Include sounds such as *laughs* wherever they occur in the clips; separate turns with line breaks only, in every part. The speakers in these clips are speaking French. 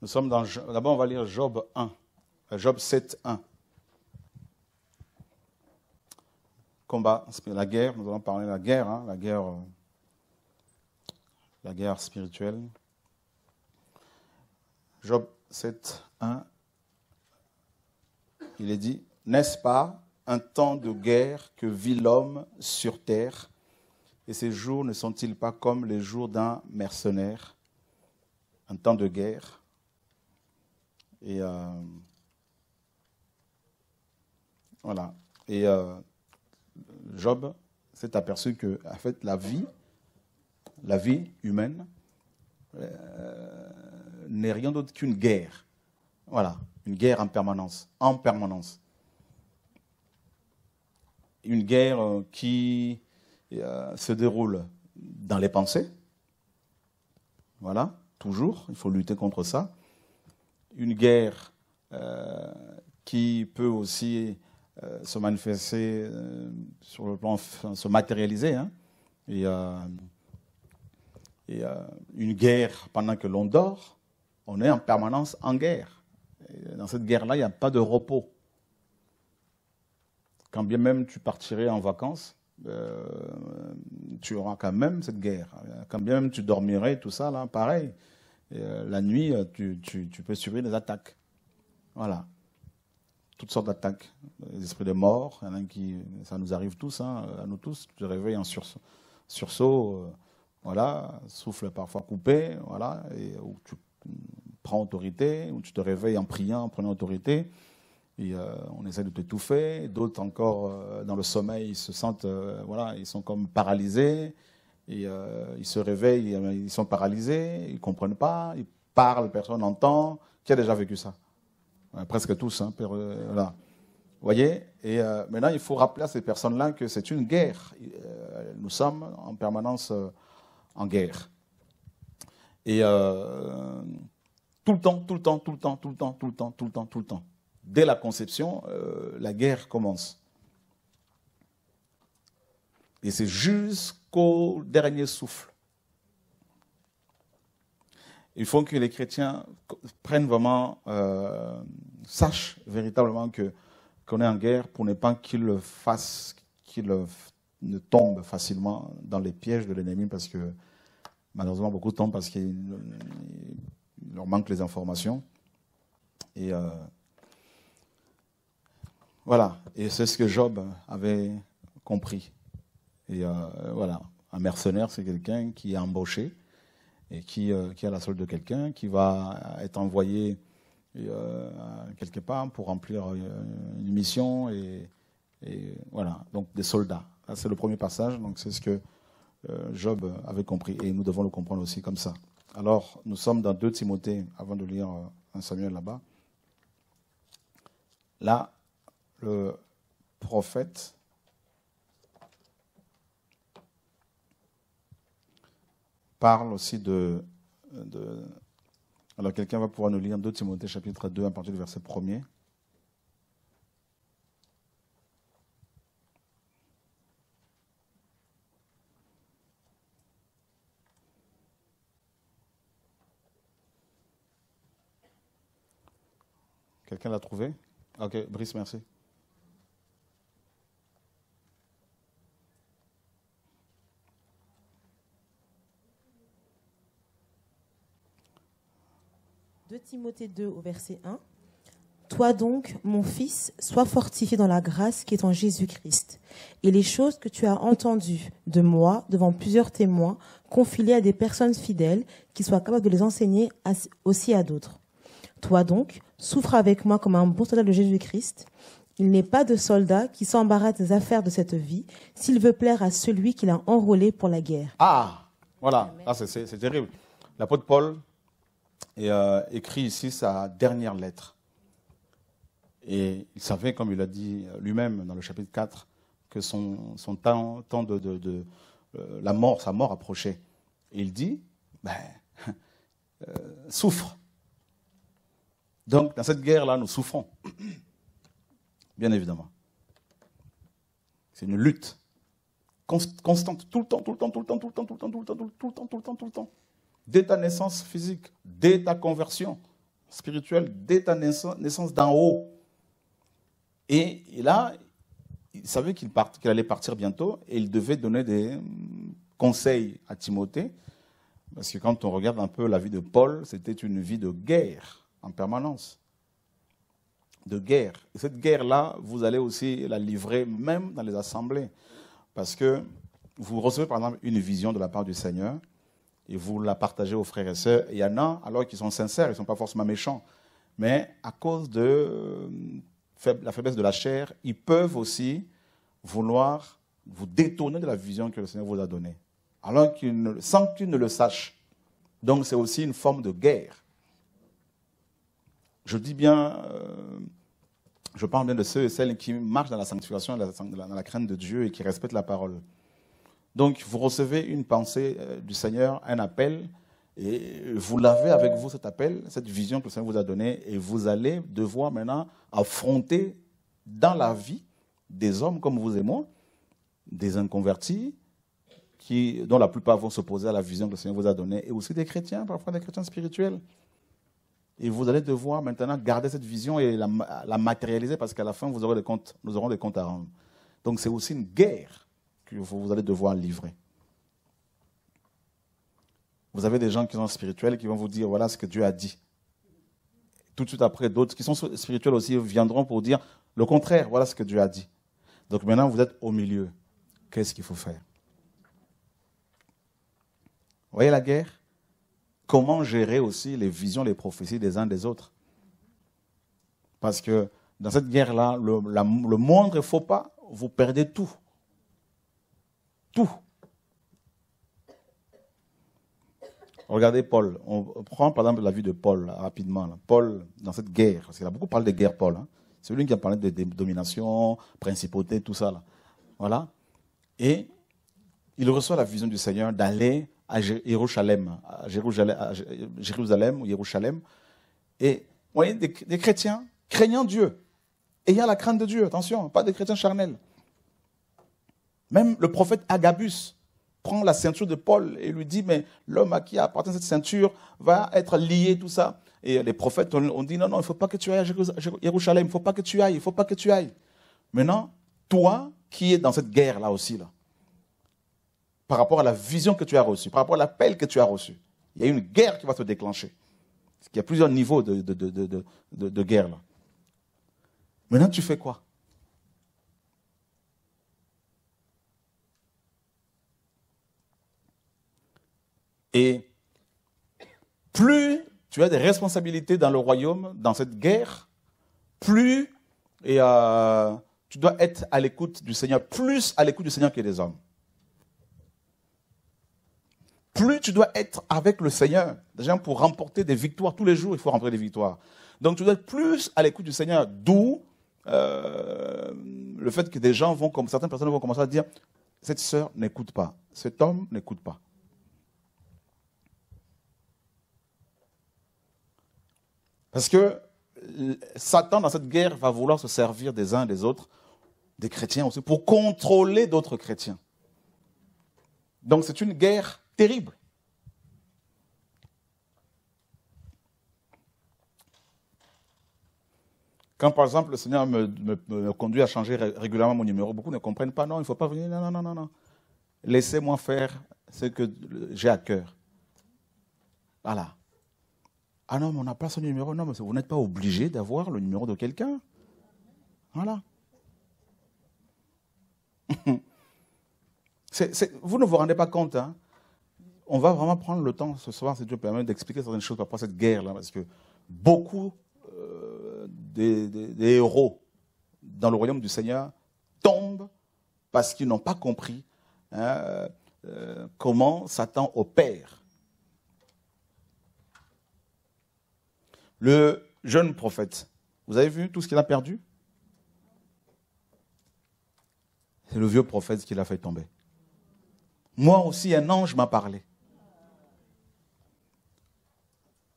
Nous sommes dans. D'abord, on va lire Job 1. Job 7, Combat, la guerre, nous allons parler de la guerre, hein, la guerre, euh, la guerre spirituelle. Job 7, 1, il est dit, n'est-ce pas un temps de guerre que vit l'homme sur terre Et ces jours ne sont-ils pas comme les jours d'un mercenaire Un temps de guerre. Et euh, voilà. Et euh, Job s'est aperçu que, en fait, la vie, la vie humaine, euh, n'est rien d'autre qu'une guerre. Voilà, une guerre en permanence, en permanence. Une guerre euh, qui se déroule dans les pensées. Voilà, toujours, il faut lutter contre ça. Une guerre qui peut aussi euh, se manifester euh, sur le plan, se matérialiser. Hein. Et, euh, une guerre pendant que l'on dort, on est en permanence en guerre. dans cette guerre-là, il n'y a pas de repos. Quand bien même tu partirais en vacances, tu auras quand même cette guerre. Quand bien même tu dormirais, tout ça, là, pareil. la nuit, tu, tu, peux subir des attaques. Voilà toutes sortes d'attaques, les esprits des morts, qui, ça nous arrive tous, hein, à nous tous, tu te réveilles en sursaut, euh, voilà, souffle parfois coupé, voilà, et où tu prends autorité, ou tu te réveilles en priant, en prenant autorité, et euh, on essaie de t'étouffer, d'autres encore euh, dans le sommeil, ils se sentent, voilà, ils sont comme paralysés, et ils se réveillent, ils sont paralysés, ils comprennent pas, ils parlent, personne n'entend, qui a déjà vécu ça euh, presque tous. Hein, euh, Vous voyez Et euh, maintenant, il faut rappeler à ces personnes-là que c'est une guerre. Nous sommes en permanence en guerre. Et tout le temps, tout le temps, tout le temps, tout le temps, tout le temps, tout le temps, tout le temps. Dès la conception, la guerre commence. Et c'est jusqu'au dernier souffle il faut que les chrétiens prennent vraiment, euh, sachent véritablement que qu'on est en guerre pour ne pas qu'ils le fasse qu'il ne tombent facilement dans les pièges de l'ennemi parce que malheureusement beaucoup tombent parce qu'il leur manque les informations. Et euh, voilà, et c'est ce que Job avait compris. Et euh, voilà, un mercenaire, c'est quelqu'un qui est embauché et euh, qui, a la solde de quelqu'un, qui va être envoyé euh, quelque part pour remplir euh, une mission. Et, voilà, donc des soldats. C'est le premier passage, donc c'est ce que Job avait compris, et nous devons le comprendre aussi comme ça. Alors, nous sommes dans 2 Timothée, avant de lire un Samuel là-bas. Là, le prophète parle aussi de... alors quelqu'un va pouvoir nous lire 2 Timothée chapitre 2 à partir du verset 1er. Quelqu'un l'a trouvé Ok, Brice, merci.
Timothée 2 au verset 1. Toi donc, mon fils, sois fortifié dans la grâce qui est en Jésus-Christ. Et les choses que tu as entendues de moi devant plusieurs témoins, confie-les à des personnes fidèles qui soient capables de les enseigner aussi à d'autres. Toi donc, souffre avec moi comme un bon soldat de Jésus-Christ. Il n'est pas de soldat qui s'embarrasse des affaires de cette vie s'il veut plaire à celui qui l'a enrôlé pour la guerre.
Ah, voilà, ah, c'est terrible. L'apôtre Paul et écrit ici sa dernière lettre. Et il savait, comme il l'a dit lui-même dans le chapitre 4, que son, temps, de, la mort, sa mort approchait. Et il dit, souffre. Donc, dans cette guerre-là, nous souffrons. Bien évidemment. C'est une lutte constante, tout le temps, tout le temps, tout le temps, tout le temps, tout le temps, tout le temps, tout le temps, tout le temps, tout le temps dès ta naissance physique, dès ta conversion spirituelle, dès ta naissance d'en haut. Et là, il savait qu'il allait partir bientôt et il devait donner des hum, conseils à Timothée. Parce que quand on regarde un peu la vie de Paul, c'était une vie de guerre en permanence. De guerre. cette guerre-là, vous allez aussi la livrer même dans les assemblées. Parce que vous recevez par exemple une vision de la part du Seigneur et vous la partagez aux frères et sœurs. Il y en a, alors qu'ils sont sincères, ils ne sont pas forcément méchants, mais à cause de euh, la faiblesse de la chair, ils peuvent aussi vouloir vous détourner de la vision que le Seigneur vous a donnée, alors qu'ils ne, sans qu'ils ne le sachent. Donc c'est aussi une forme de guerre. Je dis bien, euh, je parle bien de ceux et celles qui marchent dans la sanctification, dans la crainte de Dieu et qui respectent la parole. Donc vous recevez une pensée euh, du Seigneur, un appel, et vous l'avez avec vous cet appel, cette vision que le Seigneur vous a donnée, et vous allez devoir maintenant affronter dans la vie des hommes comme vous et moi, des inconvertis, qui, dont la plupart vont s'opposer à la vision que le Seigneur vous a donnée, et aussi des chrétiens, parfois des chrétiens spirituels. Et vous allez devoir maintenant garder cette vision et la, matérialiser parce qu'à la fin, vous aurez nous aurons des comptes à rendre. Donc c'est aussi une guerre vous allez devoir livrer. Vous avez des gens qui sont spirituels qui vont vous dire voilà ce que Dieu a dit. Tout de suite après, d'autres qui sont spirituels aussi viendront pour dire le contraire, voilà ce que Dieu a dit. Donc maintenant, vous êtes au milieu. Qu'est-ce qu'il faut faire Vous voyez la guerre Comment gérer aussi les visions, les prophéties des uns des autres Parce que dans cette guerre-là, le, le moindre faux pas, vous perdez tout tout. Regardez Paul. On prend par exemple la vie de Paul rapidement. Paul, dans cette guerre, parce qu'il a beaucoup parlé de guerre, Paul. Hein. C'est lui qui a parlé de, dominations, domination, principauté, tout ça. Là. Voilà. Et il reçoit la vision du Seigneur d'aller à Jérusalem, à Jérusalem, ou Jérusalem. Et vous voyez, des chrétiens craignant Dieu, ayant la crainte de Dieu, attention, pas des chrétiens charnels. Même le prophète Agabus prend la ceinture de Paul et lui dit, mais l'homme à qui appartient cette ceinture va être lié, tout ça. Et les prophètes ont dit, non, non, il ne faut pas que tu ailles à Jérusalem, il ne faut pas que tu ailles, il ne faut pas que tu ailles. Maintenant, toi qui es dans cette guerre-là aussi, là, par rapport à la vision que tu as reçue, par rapport à l'appel que tu as reçu, il y a une guerre qui va se déclencher. Il y a plusieurs niveaux de, de, de guerre. Là. Maintenant, tu fais quoi Et plus tu as des responsabilités dans le royaume, dans cette guerre, plus euh, tu dois être à l'écoute du Seigneur, plus à l'écoute du Seigneur que des hommes. Plus tu dois être avec le Seigneur, déjà pour remporter des victoires tous les jours, il faut remporter des victoires. Donc tu dois être plus à l'écoute du Seigneur, d'où euh, le fait que des gens vont, comme certaines personnes vont commencer à dire, cette sœur n'écoute pas, cet homme n'écoute pas. Parce que Satan, dans cette guerre, va vouloir se servir des uns et des autres, des chrétiens aussi, pour contrôler d'autres chrétiens. Donc c'est une guerre terrible. Quand par exemple le Seigneur me, conduit à changer régulièrement mon numéro, beaucoup ne comprennent pas, non, il ne faut pas venir, non, non, non, non, non. Laissez-moi faire ce que j'ai à cœur. Voilà. Ah non, mais on n'a pas son numéro. Non, mais vous n'êtes pas obligé d'avoir le numéro de quelqu'un. Voilà. *laughs* vous ne vous rendez pas compte. Hein. on va vraiment prendre le temps ce soir, si Dieu permet, d'expliquer certaines choses par rapport à cette guerre-là, parce que beaucoup euh, des, héros dans le royaume du Seigneur tombent parce qu'ils n'ont pas compris hein, euh, comment Satan opère. Le jeune prophète, vous avez vu tout ce qu'il a perdu C'est le vieux prophète qui l'a fait tomber. Moi aussi, un ange m'a parlé.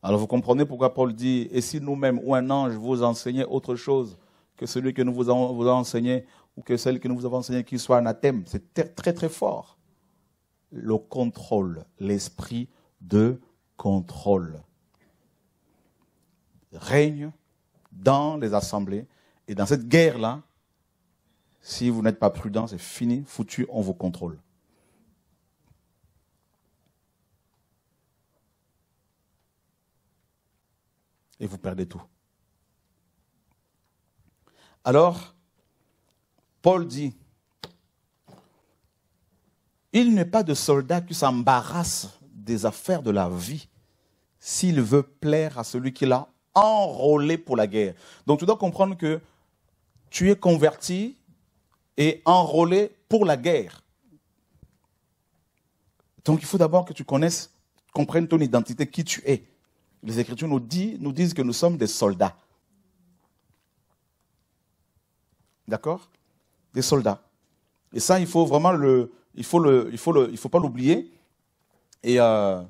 Alors vous comprenez pourquoi Paul dit, et si nous-mêmes ou un ange vous enseignait autre chose que celui que nous vous avons enseigné ou que celle que nous vous avons enseigné, qu'il soit un athème, c'est très très fort. Le contrôle, l'esprit de contrôle règne dans les assemblées. Et dans cette guerre-là, si vous n'êtes pas prudent, c'est fini, foutu, on vous contrôle. Et vous perdez tout. Alors, Paul dit, il n'est pas de soldat qui s'embarrasse des affaires de la vie s'il veut plaire à celui qui l'a enrôlé pour la guerre. Donc tu dois comprendre que tu es converti et enrôlé pour la guerre. Donc il faut d'abord que tu connaisses, comprennes ton identité, qui tu es. Les Écritures nous, disent que nous sommes des soldats. D'accord Des soldats. Et ça, il faut vraiment le... Il faut, il faut, faut pas l'oublier. Et, euh,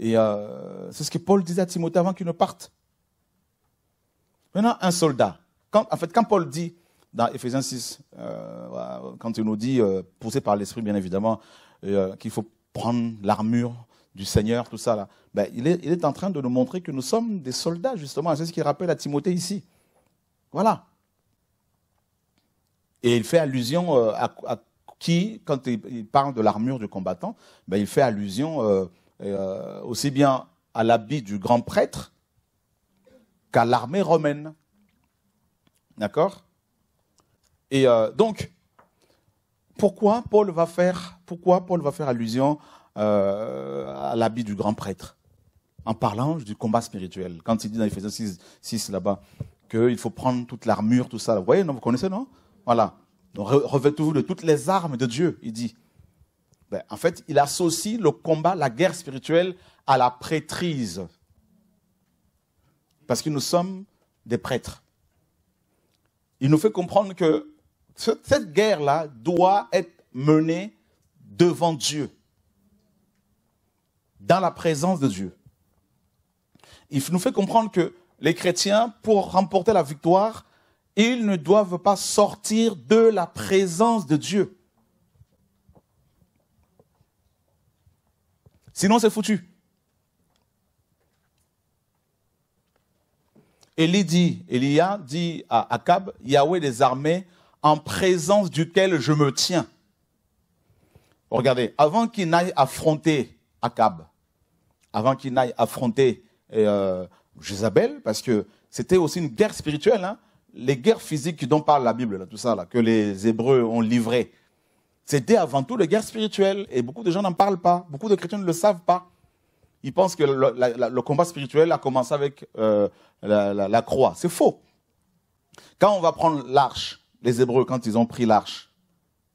euh, c'est ce que Paul disait à Timothée avant qu'il ne parte. Maintenant, un soldat. en fait, quand Paul dit dans Ephésiens 6, euh, quand il nous dit, euh, poussé par l'esprit, bien évidemment, euh, qu'il faut prendre l'armure du Seigneur, tout ça, là, ben, il, est, en train de nous montrer que nous sommes des soldats, justement. C'est ce qu'il rappelle à Timothée ici. Voilà. Et il fait allusion à, qui, quand il, parle de l'armure du combattant, ben, il fait allusion aussi bien à l'habit du grand prêtre, qu'à l'armée romaine. D'accord Et euh, donc, pourquoi Paul va faire, pourquoi Paul va faire allusion euh, à l'habit du grand prêtre en parlant du combat spirituel Quand il dit dans Ephésiens 6, là-bas qu'il faut prendre toute l'armure, tout ça. Vous voyez, vous connaissez, non Voilà. Donc, revêtez-vous de toutes les armes de Dieu, il dit. Ben, en fait, il associe le combat, la guerre spirituelle à la prêtrise parce que nous sommes des prêtres. Il nous fait comprendre que cette guerre-là doit être menée devant Dieu, dans la présence de Dieu. Il nous fait comprendre que les chrétiens, pour remporter la victoire, ils ne doivent pas sortir de la présence de Dieu. Sinon, c'est foutu. Elie dit, Elia dit à Akab, Yahweh des armées, en présence duquel je me tiens. Regardez, avant qu'il n'aille affronter Akab, avant qu'il n'aille affronter euh, Jézabel, parce que c'était aussi une guerre spirituelle, hein, les guerres physiques dont parle la Bible, là, tout ça, que les Hébreux ont livrées, c'était avant tout les guerres spirituelles, et beaucoup de gens n'en parlent pas, beaucoup de chrétiens ne le savent pas. Ils pensent que le, combat spirituel a commencé avec euh, la, croix. C'est faux. Quand on va prendre l'arche, les Hébreux, quand ils ont pris l'arche,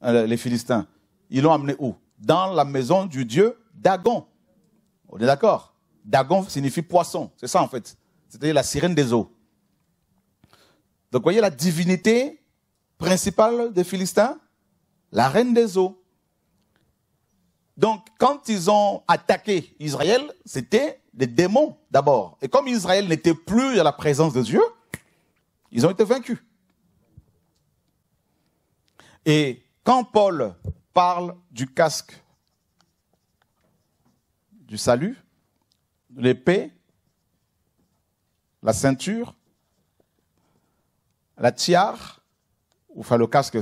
euh, les Philistins, ils l'ont amené où Dans la maison du dieu Dagon. On est d'accord Dagon signifie poisson, c'est ça en fait. C'est-à-dire la sirène des eaux. Donc vous voyez la divinité principale des Philistins, la reine des eaux. Donc, quand ils ont attaqué Israël, c'était les démons d'abord. Et comme Israël n'était plus à la présence de Dieu, ils ont été vaincus. Et quand Paul parle du casque du salut, de l'épée, la ceinture, la tiare, enfin le casque,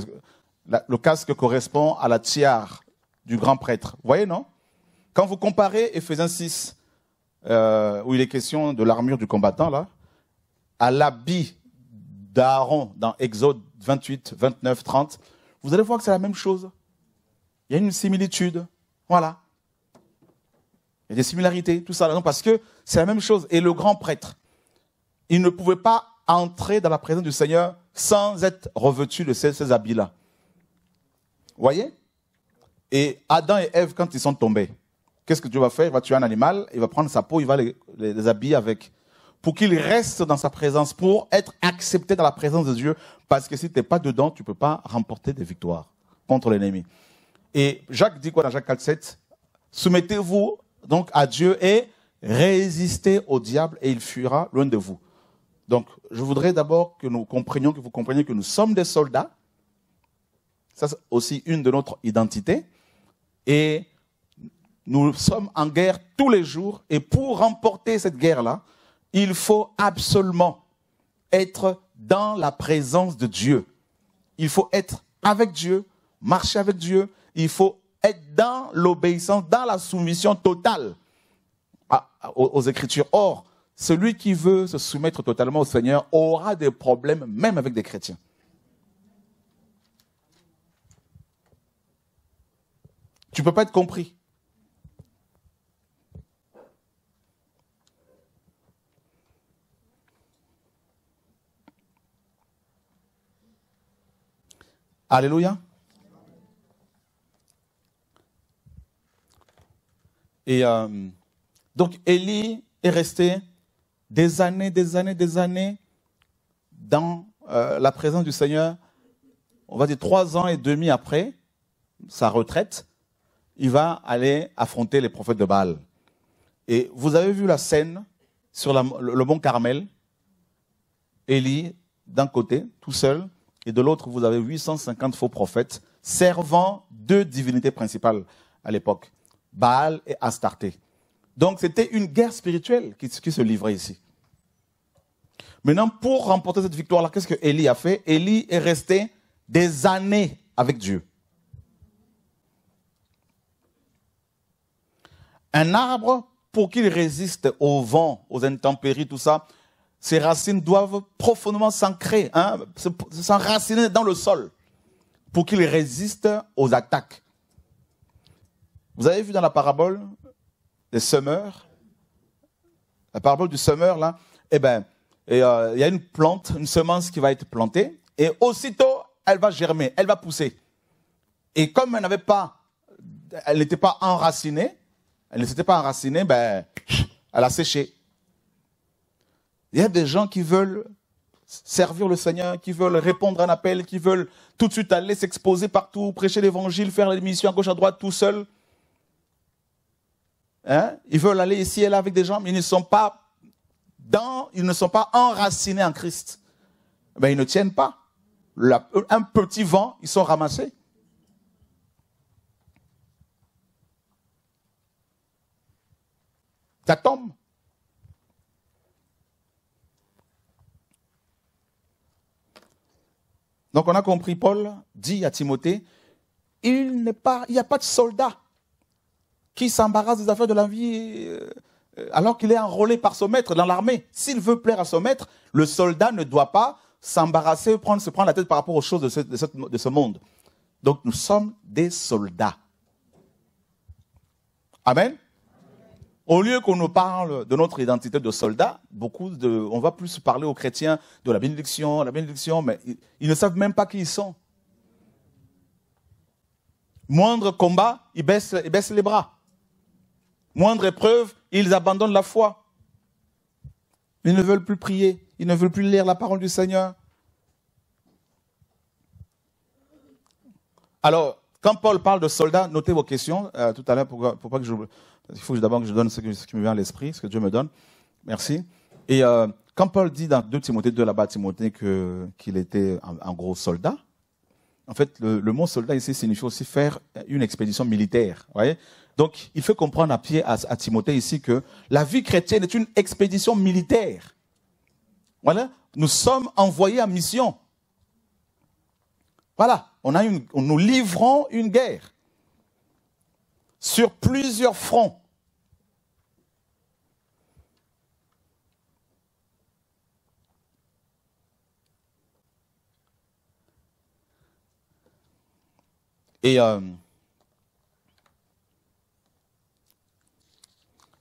le casque correspond à la tiare du grand prêtre. Vous voyez, non Quand vous comparez Ephésiens 6, euh, où il est question de l'armure du combattant, là, à l'habit d'Aaron dans Exode 28, 29, 30, vous allez voir que c'est la même chose. Il y a une similitude. Voilà. Il y a des similarités, tout ça. Non, parce que c'est la même chose. Et le grand prêtre, il ne pouvait pas entrer dans la présence du Seigneur sans être revêtu de ces, habits-là. Voyez et Adam et Ève, quand ils sont tombés, qu'est-ce que Dieu va faire Il va tuer un animal, il va prendre sa peau, il va les, habiller avec. Pour qu'ils restent dans sa présence, pour être acceptés dans la présence de Dieu. Parce que si tu n'es pas dedans, tu ne peux pas remporter des victoires contre l'ennemi. Et Jacques dit quoi dans Jacques 4, Soumettez-vous donc à Dieu et résistez au diable et il fuira loin de vous. Donc, je voudrais d'abord que nous comprenions, que vous compreniez que nous sommes des soldats. Ça, c'est aussi une de notre identité. Et nous sommes en guerre tous les jours. Et pour remporter cette guerre-là, il faut absolument être dans la présence de Dieu. Il faut être avec Dieu, marcher avec Dieu. Il faut être dans l'obéissance, dans la soumission totale aux Écritures. Or, celui qui veut se soumettre totalement au Seigneur aura des problèmes même avec des chrétiens. Tu ne peux pas être compris. Alléluia. Et euh, donc Elie est resté des années, des années, des années dans euh, la présence du Seigneur. On va dire trois ans et demi après sa retraite, il va aller affronter les prophètes de Baal. Et vous avez vu la scène sur le, mont Carmel, Élie d'un côté, tout seul, et de l'autre, vous avez 850 faux prophètes servant deux divinités principales à l'époque, Baal et Astarté. Donc c'était une guerre spirituelle qui, qui, se livrait ici. Maintenant, pour remporter cette victoire-là, qu'est-ce que Élie a fait Élie est resté des années avec Dieu. Un arbre, pour qu'il résiste au vent, aux intempéries, tout ça, ses racines doivent profondément s'ancrer, hein, s'enraciner dans le sol pour qu'il résiste aux attaques. Vous avez vu dans la parabole des semeurs, la parabole du semeur là, eh ben, euh, il y a une plante, une semence qui va être plantée et aussitôt elle va germer, elle va pousser. Et comme elle n'avait pas, elle n'était pas enracinée, elle ne s'était pas enracinée, ben, elle a séché. Il y a des gens qui veulent servir le Seigneur, qui veulent répondre à un appel, qui veulent tout de suite aller s'exposer partout, prêcher l'évangile, faire les missions à gauche, à droite, tout seul. Hein ils veulent aller ici et là avec des gens, mais ils ne sont pas dans, ils ne sont pas enracinés en Christ. Ben, ils ne tiennent pas. un petit vent, ils sont ramassés. Ça tombe. Donc on a compris, Paul dit à Timothée, il n'y a pas de soldat qui s'embarrasse des affaires de la vie euh, alors qu'il est enrôlé par son maître dans l'armée. S'il veut plaire à son maître, le soldat ne doit pas s'embarrasser, prendre, se prendre la tête par rapport aux choses de ce monde. Donc nous sommes des soldats. Amen. Au lieu qu'on nous parle de notre identité de soldat, beaucoup de, on va plus parler aux chrétiens de la bénédiction, la bénédiction, mais ils, ne savent même pas qui ils sont. Moindre combat, ils baissent, baissent les bras. Moindre épreuve, ils abandonnent la foi. Ils ne veulent plus prier, ils ne veulent plus lire la parole du Seigneur. Alors, quand Paul parle de soldats, notez vos questions euh, tout à l'heure pour, pour pas que j'oublie. Il faut d'abord que je donne ce, qui me vient à l'esprit, ce que Dieu me donne. Merci. Et euh, quand Paul dit dans 2 Timothée 2 là-bas, Timothée, qu'il était un gros soldat, en fait, le, mot soldat ici signifie aussi faire une expédition militaire. Voyez Donc, il fait comprendre à, pied, à, Timothée ici que la vie chrétienne est une expédition militaire. Voilà, nous sommes envoyés en mission. Voilà, on a une, nous livrons une guerre sur plusieurs fronts. Et, euh,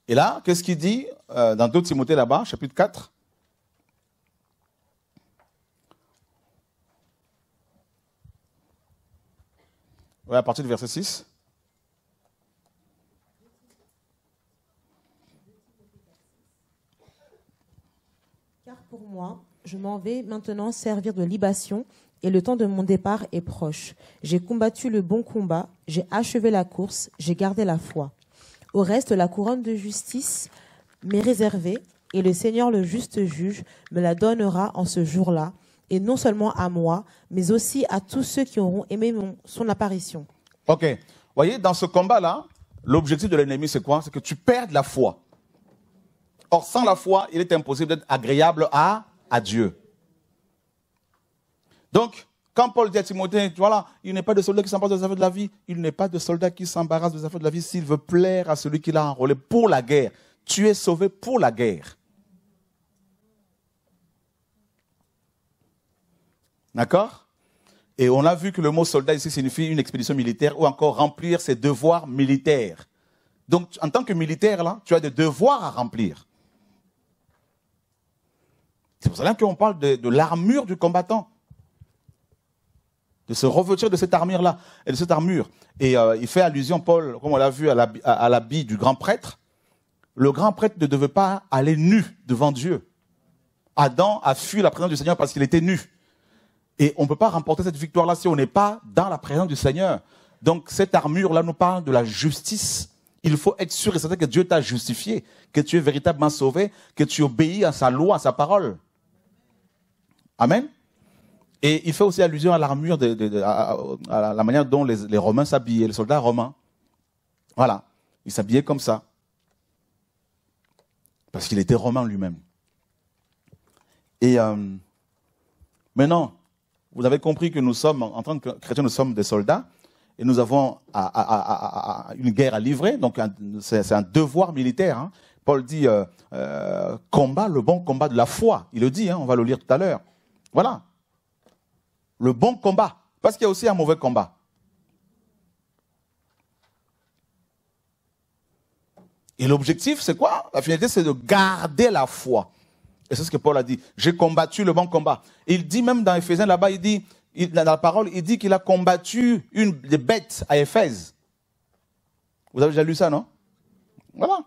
et là, qu'est-ce qu'il dit euh, dans 2 Timothée là-bas, chapitre 4 ouais, À partir du verset 6.
moi, je m'en vais maintenant servir de libation et le temps de mon départ est proche. J'ai combattu le bon combat, j'ai achevé la course, j'ai gardé la foi. Au reste, la couronne de justice m'est réservée et le Seigneur le juste juge me la donnera en ce jour-là, et non seulement à moi, mais aussi à tous ceux qui auront aimé son apparition.
Ok. Voyez, dans ce combat-là, l'objectif de l'ennemi, c'est quoi C'est que tu perdes la foi. Or, sans la foi, il est impossible d'être agréable à, à Dieu. Donc, quand Paul dit à Timothée, voilà, il n'est pas de soldat qui s'embarrasse des affaires de la vie, il n'est pas de soldat qui s'embarrasse des affaires de la vie s'il veut plaire à celui qui l'a enrôlé pour la guerre. Tu es sauvé pour la guerre. D'accord Et on a vu que le mot soldat ici signifie une expédition militaire ou encore remplir ses devoirs militaires. Donc, en tant que militaire, là, tu as des devoirs à remplir. C'est pour cela qu'on parle de, l'armure du combattant. De se revêtir de cette armure-là, et de cette armure. Et euh, il fait allusion, Paul, comme on l'a vu, à l'habit du grand prêtre. Le grand prêtre ne devait pas aller nu devant Dieu. Adam a fui la présence du Seigneur parce qu'il était nu. Et on ne peut pas remporter cette victoire-là si on n'est pas dans la présence du Seigneur. Donc cette armure-là nous parle de la justice. Il faut être sûr et certain que Dieu t'a justifié, que tu es véritablement sauvé, que tu obéis à sa loi, à sa parole. Amen. Et il fait aussi allusion à l'armure, à, la manière dont les, Romains s'habillaient, les soldats romains. Voilà, ils s'habillaient comme ça. Parce qu'il était romain lui-même. Et euh, maintenant, vous avez compris que nous sommes, en tant que chrétiens, nous sommes des soldats et nous avons une guerre à livrer. Donc c'est un devoir militaire. Hein. Paul dit euh, euh, combat le bon combat de la foi. Il le dit, hein. on va le lire tout à l'heure. Voilà. Le bon combat. Parce qu'il y a aussi un mauvais combat. Et l'objectif, c'est quoi La finalité, c'est de garder la foi. Et c'est ce que Paul a dit. J'ai combattu le bon combat. Il dit même dans Éphésiens, là-bas, il dit, il, dans la parole, il dit qu'il a combattu une des bêtes à Éphèse. Vous avez déjà lu ça, non Voilà.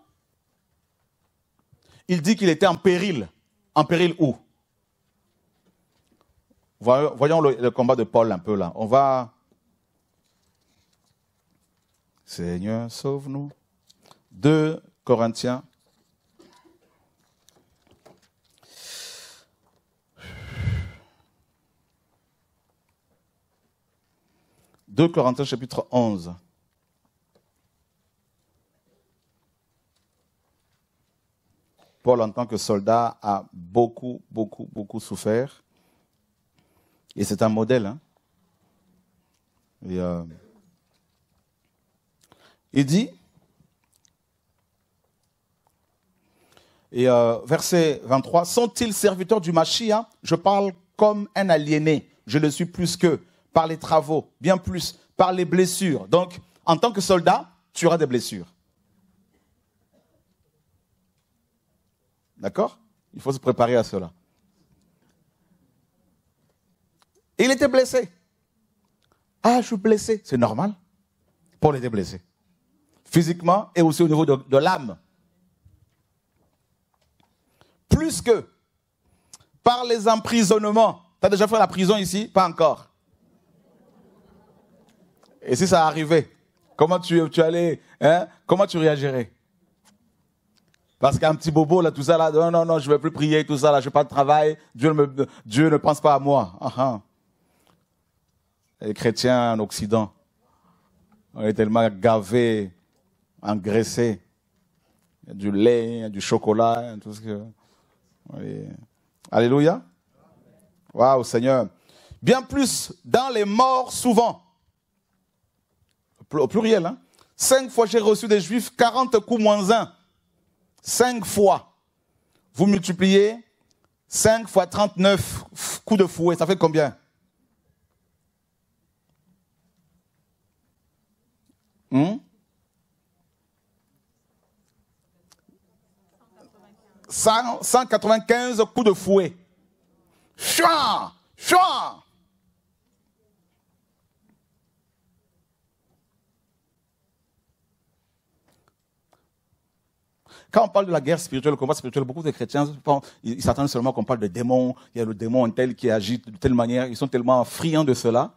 Il dit qu'il était en péril. En péril où Voyons le, combat de Paul un peu là. On va. Seigneur, sauve-nous. 2 Corinthiens. 2 Corinthiens chapitre 11. Paul, en tant que soldat, a beaucoup, beaucoup, beaucoup souffert. Et c'est un modèle. Hein. Euh, il dit, Et euh, verset 23, sont-ils serviteurs du Machia Je parle comme un aliéné. Je ne suis plus qu'eux, par les travaux, bien plus, par les blessures. Donc, en tant que soldat, tu auras des blessures. D'accord Il faut se préparer à cela. Il était blessé. Ah, je suis blessé. C'est normal. Paul était blessé. Physiquement et aussi au niveau de, l'âme. Plus que par les emprisonnements. Tu as déjà fait la prison ici Pas encore. Et si ça arrivait, comment tu, tu allais, hein, comment tu réagirais Parce qu'un petit bobo, là, tout ça, là, non, non, non, je ne vais plus prier, tout ça, là, je n'ai pas de travail, Dieu, ne pense pas à moi. Ah, ah les chrétiens en Occident. On est tellement gavés, engraissés. du lait, du chocolat, tout ce que. Alléluia. Waouh, Seigneur. Bien plus dans les morts souvent. Au pluriel, hein. Cinq fois j'ai reçu des juifs 40 coups moins un. Cinq fois. Vous multipliez cinq fois 39 coups de fouet, ça fait combien 195 hmm? coups de fouet. Chouin Chouin Quand on parle de la guerre spirituelle, le combat spirituel, beaucoup de chrétiens ils s'attendent seulement qu'on parle de démons. Il y a le démon tel qui agit de telle manière. Ils sont tellement friands de cela.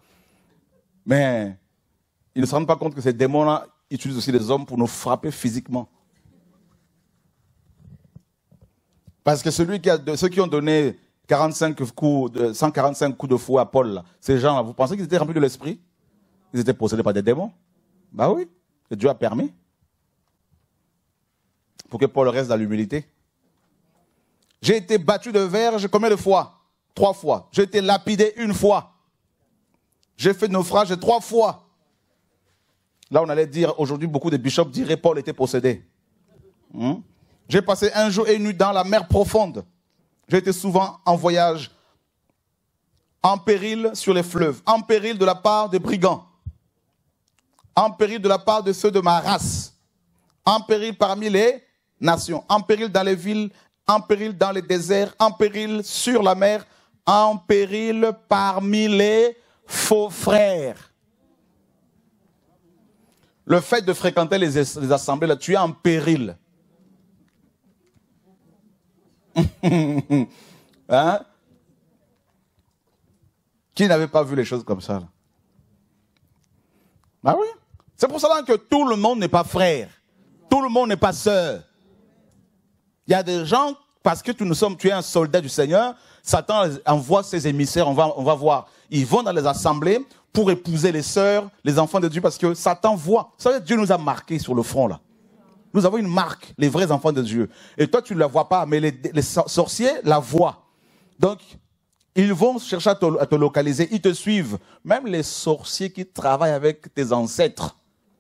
Mais ils ne se rendent pas compte que ces démons-là utilisent aussi les hommes pour nous frapper physiquement. Parce que celui qui a, ceux qui ont donné 45 coups de, 145 coups de fouet à Paul, ces gens-là, vous pensez qu'ils étaient remplis de l'esprit Ils étaient possédés par des démons Bah oui, Dieu a permis. Pour que Paul reste dans l'humilité. J'ai été battu de verge combien de fois Trois fois. J'ai été lapidé une fois. J'ai fait naufrage trois fois. Là, on allait dire, aujourd'hui, beaucoup de bishops diraient Paul était possédé. Hmm? J'ai passé un jour et une nuit dans la mer profonde. J'ai été souvent en voyage, en péril sur les fleuves, en péril de la part des brigands, en péril de la part de ceux de ma race, en péril parmi les nations, en péril dans les villes, en péril dans les déserts, en péril sur la mer, en péril parmi les faux frères. Le fait de fréquenter les, assemblées, là, tu es en péril. *laughs* Hein? Qui n'avait pas vu les choses comme ça là ah oui C'est pour cela que tout le monde n'est pas frère. Tout le monde n'est pas sœur. Il y a des gens, parce que tu, nous sommes, tu es un soldat du Seigneur, Satan envoie ses émissaires, on va, on va voir. Ils vont dans les assemblées, pour épouser les sœurs, les enfants de Dieu, parce que Satan voit. Ça, Dieu nous a marqués sur le front, là. Nous avons une marque, les vrais enfants de Dieu. Et toi, tu ne la vois pas, mais les, sorciers la voient. Donc, ils vont chercher à te, localiser, ils te suivent. Même les sorciers qui travaillent avec tes ancêtres,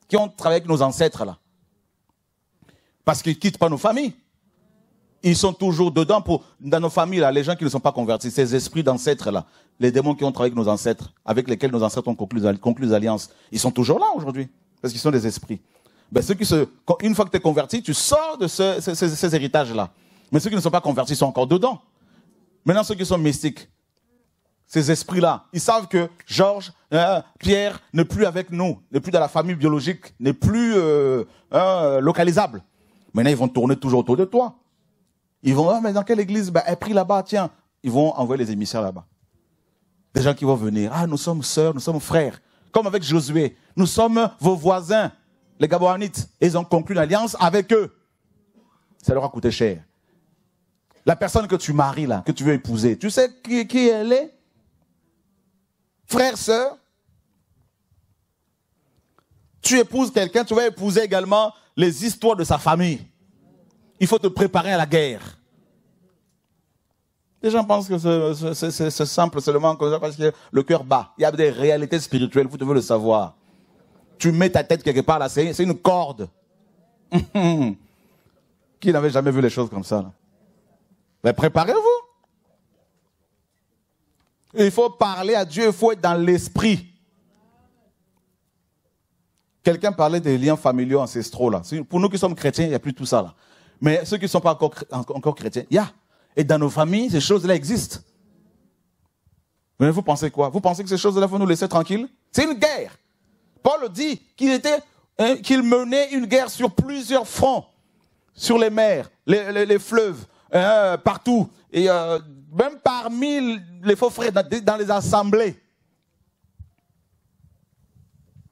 qui ont travaillé avec nos ancêtres, là. Parce qu'ils quittent pas nos familles. Ils sont toujours dedans pour, dans nos familles, là, les gens qui ne sont pas convertis, ces esprits d'ancêtres, là, les démons qui ont travaillé avec nos ancêtres, avec lesquels nos ancêtres ont conclu, conclu des alliances, ils sont toujours là aujourd'hui, parce qu'ils sont des esprits. Ben, ceux qui se, une fois que tu es converti, tu sors de ces, héritages-là. Mais ceux qui ne sont pas convertis sont encore dedans. Maintenant, ceux qui sont mystiques, ces esprits-là, ils savent que Georges, hein, Pierre n'est plus avec nous, n'est plus dans la famille biologique, n'est plus euh, hein, localisable. Maintenant, ils vont tourner toujours autour de toi. Ils vont, ah, mais dans quelle église ben Elle prie là-bas, tiens. Ils vont envoyer les émissaires là-bas. Des gens qui vont venir. Ah, nous sommes sœurs, nous sommes frères. Comme avec Josué. Nous sommes vos voisins, les Gabonites Ils ont conclu une alliance avec eux. Ça leur a coûté cher. La personne que tu maries là, que tu veux épouser, tu sais qui, qui elle est Frère, sœur Tu épouses quelqu'un, tu vas épouser également les histoires de sa famille. Il faut te préparer à la guerre. Les gens pensent que c'est simple seulement comme ça parce que le cœur bat. Il y a des réalités spirituelles, vous devez le savoir. Tu mets ta tête quelque part là, c'est une corde. *laughs* Qui n'avait jamais vu les choses comme ça Mais préparez-vous. Il faut parler à Dieu, il faut être dans l'esprit. Quelqu'un parlait des liens familiaux ancestraux là. Pour nous qui sommes chrétiens, il n'y a plus tout ça là. Mais ceux qui ne sont pas encore, chrétiens, il y a. Et dans nos familles, ces choses-là existent. Mais vous pensez quoi Vous pensez que ces choses-là vont nous laisser tranquilles C'est une guerre. Paul dit qu'il était, hein, qu'il menait une guerre sur plusieurs fronts, sur les mers, les, fleuves, hein, partout, et euh, même parmi les faux frères dans les assemblées.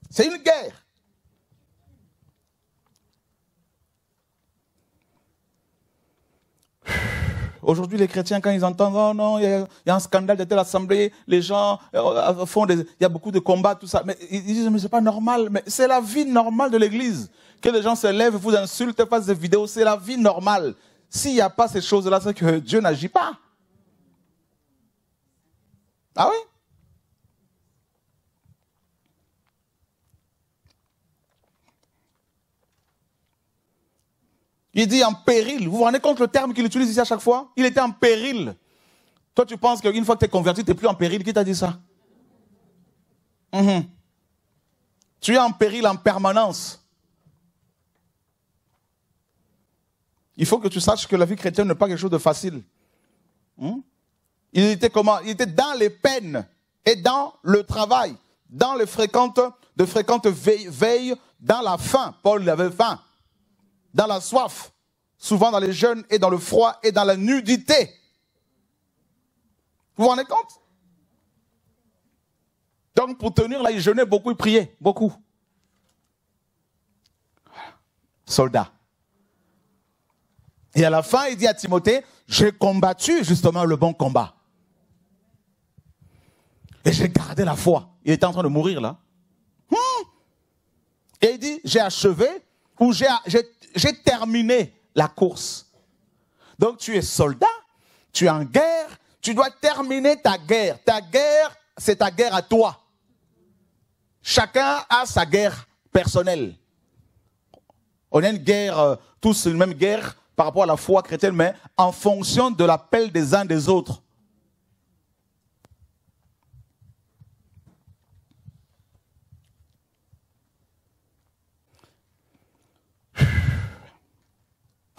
C'est une guerre. Aujourd'hui, les chrétiens, quand ils entendent, oh non, il y, a un scandale de telle assemblée, les gens euh, euh, font des, il y a beaucoup de combats, tout ça. Mais ils disent, mais c'est pas normal. Mais c'est la vie normale de l'église. Que les gens se lèvent, vous insultent, fassent des vidéos, c'est la vie normale. S'il n'y a pas ces choses-là, c'est que Dieu n'agit pas. Ah oui? Il dit en péril. Vous vous rendez compte le terme qu'il utilise ici à chaque fois Il était en péril. Toi, tu penses qu'une fois que tu es converti, tu n'es plus en péril. Qui t'a dit ça mhm. Tu es en péril en permanence. Il faut que tu saches que la vie chrétienne n'est pas quelque chose de facile. Hmm? il était comment Il était dans les peines et dans le travail, dans les fréquentes, veilles, veilles dans la faim. Paul avait faim dans la soif, souvent dans les jeûnes et dans le froid et dans la nudité. Vous vous rendez compte Donc pour tenir là, il jeûnait beaucoup, il priait beaucoup. Soldat. Et à la fin, il dit à Timothée, j'ai combattu justement le bon combat. Et j'ai gardé la foi. Il était en train de mourir là. Hmm. Et il dit, j'ai achevé ou j'ai j'ai terminé la course. Donc tu es soldat, tu es en guerre, tu dois terminer ta guerre. Ta guerre, c'est ta guerre à toi. Chacun a sa guerre personnelle. On a une guerre, euh, tous une même guerre par rapport à la foi chrétienne, mais en fonction de l'appel des uns des autres.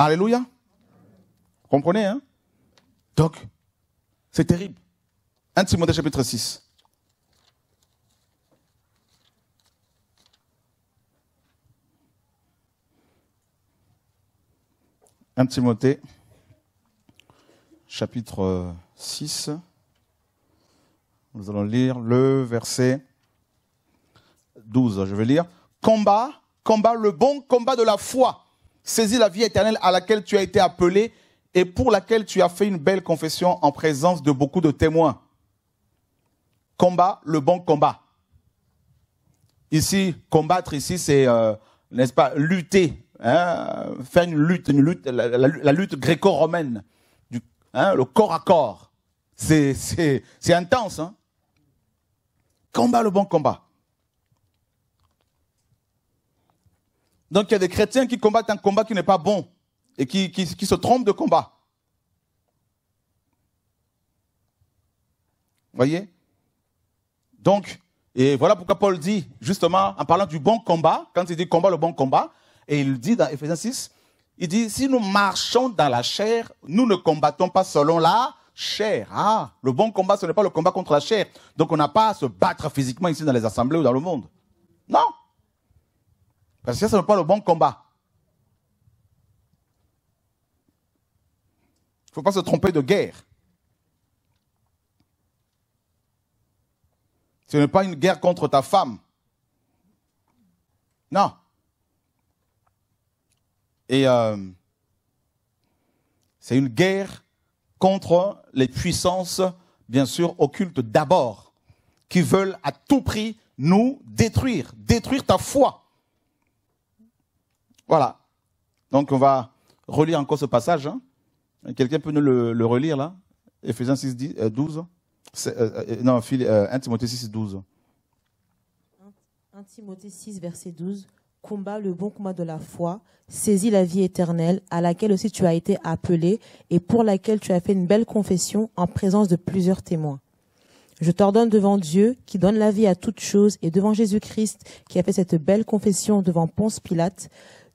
Alléluia. Comprenez, hein Donc, c'est terrible. 1 Timothée chapitre 6. 1 Timothée, chapitre 6. Nous allons lire le verset 12. Je vais lire. Combat, combat le bon combat de la foi. Saisis la vie éternelle à laquelle tu as été appelé et pour laquelle tu as fait une belle confession en présence de beaucoup de témoins. Combat le bon combat. Ici, combattre, ici, c'est, euh, n'est-ce pas, lutter, hein, faire une lutte, une lutte la, lutte gréco-romaine, du, hein, le corps à corps. C'est, c'est, c'est intense. Hein. Combat le bon combat. Donc il y a des chrétiens qui combattent un combat qui n'est pas bon et qui, se trompent de combat. Voyez Donc, et voilà pourquoi Paul dit, justement, en parlant du bon combat, quand il dit combat, le bon combat, et il dit dans Ephésiens 6, il dit, si nous marchons dans la chair, nous ne combattons pas selon la chair. Ah, le bon combat, ce n'est pas le combat contre la chair. Donc on n'a pas à se battre physiquement ici dans les assemblées ou dans le monde. Non. Parce que ce n'est pas le bon combat. Il ne faut pas se tromper de guerre. Ce n'est pas une guerre contre ta femme. Non. Et euh, c'est une guerre contre les puissances, bien sûr, occultes d'abord, qui veulent à tout prix nous détruire, détruire ta foi. Voilà. Donc on va relire encore ce passage. Hein. Quelqu'un peut nous le, relire là Ephésiens 6, 12. Euh, euh, euh, non, 1 Timothée 6, 12.
1 Timothée 6, verset 12. Combat le bon combat de la foi, saisis la vie éternelle, à laquelle aussi tu as été appelé et pour laquelle tu as fait une belle confession en présence de plusieurs témoins. Je t'ordonne devant Dieu, qui donne la vie à toutes choses, et devant Jésus-Christ, qui a fait cette belle confession devant Ponce Pilate,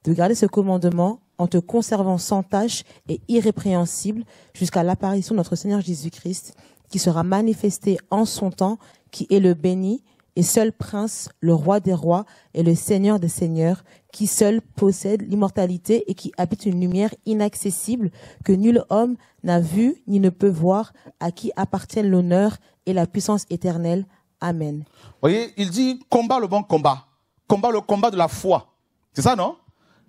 de garder ce commandement en te conservant sans tache et irrépréhensible jusqu'à l'apparition de notre Seigneur Jésus-Christ, qui sera manifesté en son temps, qui est le béni et seul prince, le roi des rois et le seigneur des seigneurs, qui seul possède l'immortalité et qui habite une lumière inaccessible que nul homme n'a vu ni ne peut voir, à qui appartiennent l'honneur et la puissance éternelle. Amen.
voyez, il dit combat le bon combat, combat le combat de la foi. C'est ça, non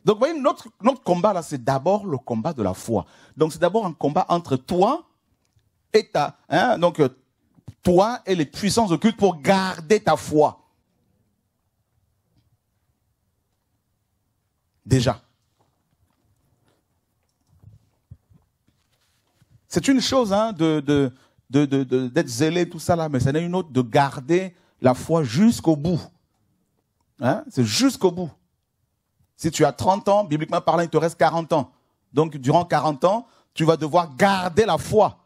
donc, vous voyez, notre, notre combat là, c'est d'abord le combat de la foi. Donc, c'est d'abord un combat entre toi et ta, hein, donc, euh, toi et les puissances occultes pour garder ta foi. Déjà. C'est une chose hein, de, d'être zélé, tout ça là, mais c'est n'est une autre de garder la foi jusqu'au bout. Hein, c'est jusqu'au bout. Si tu as 30 ans, bibliquement parlant, il te reste 40 ans. Donc, durant 40 ans, tu vas devoir garder la foi.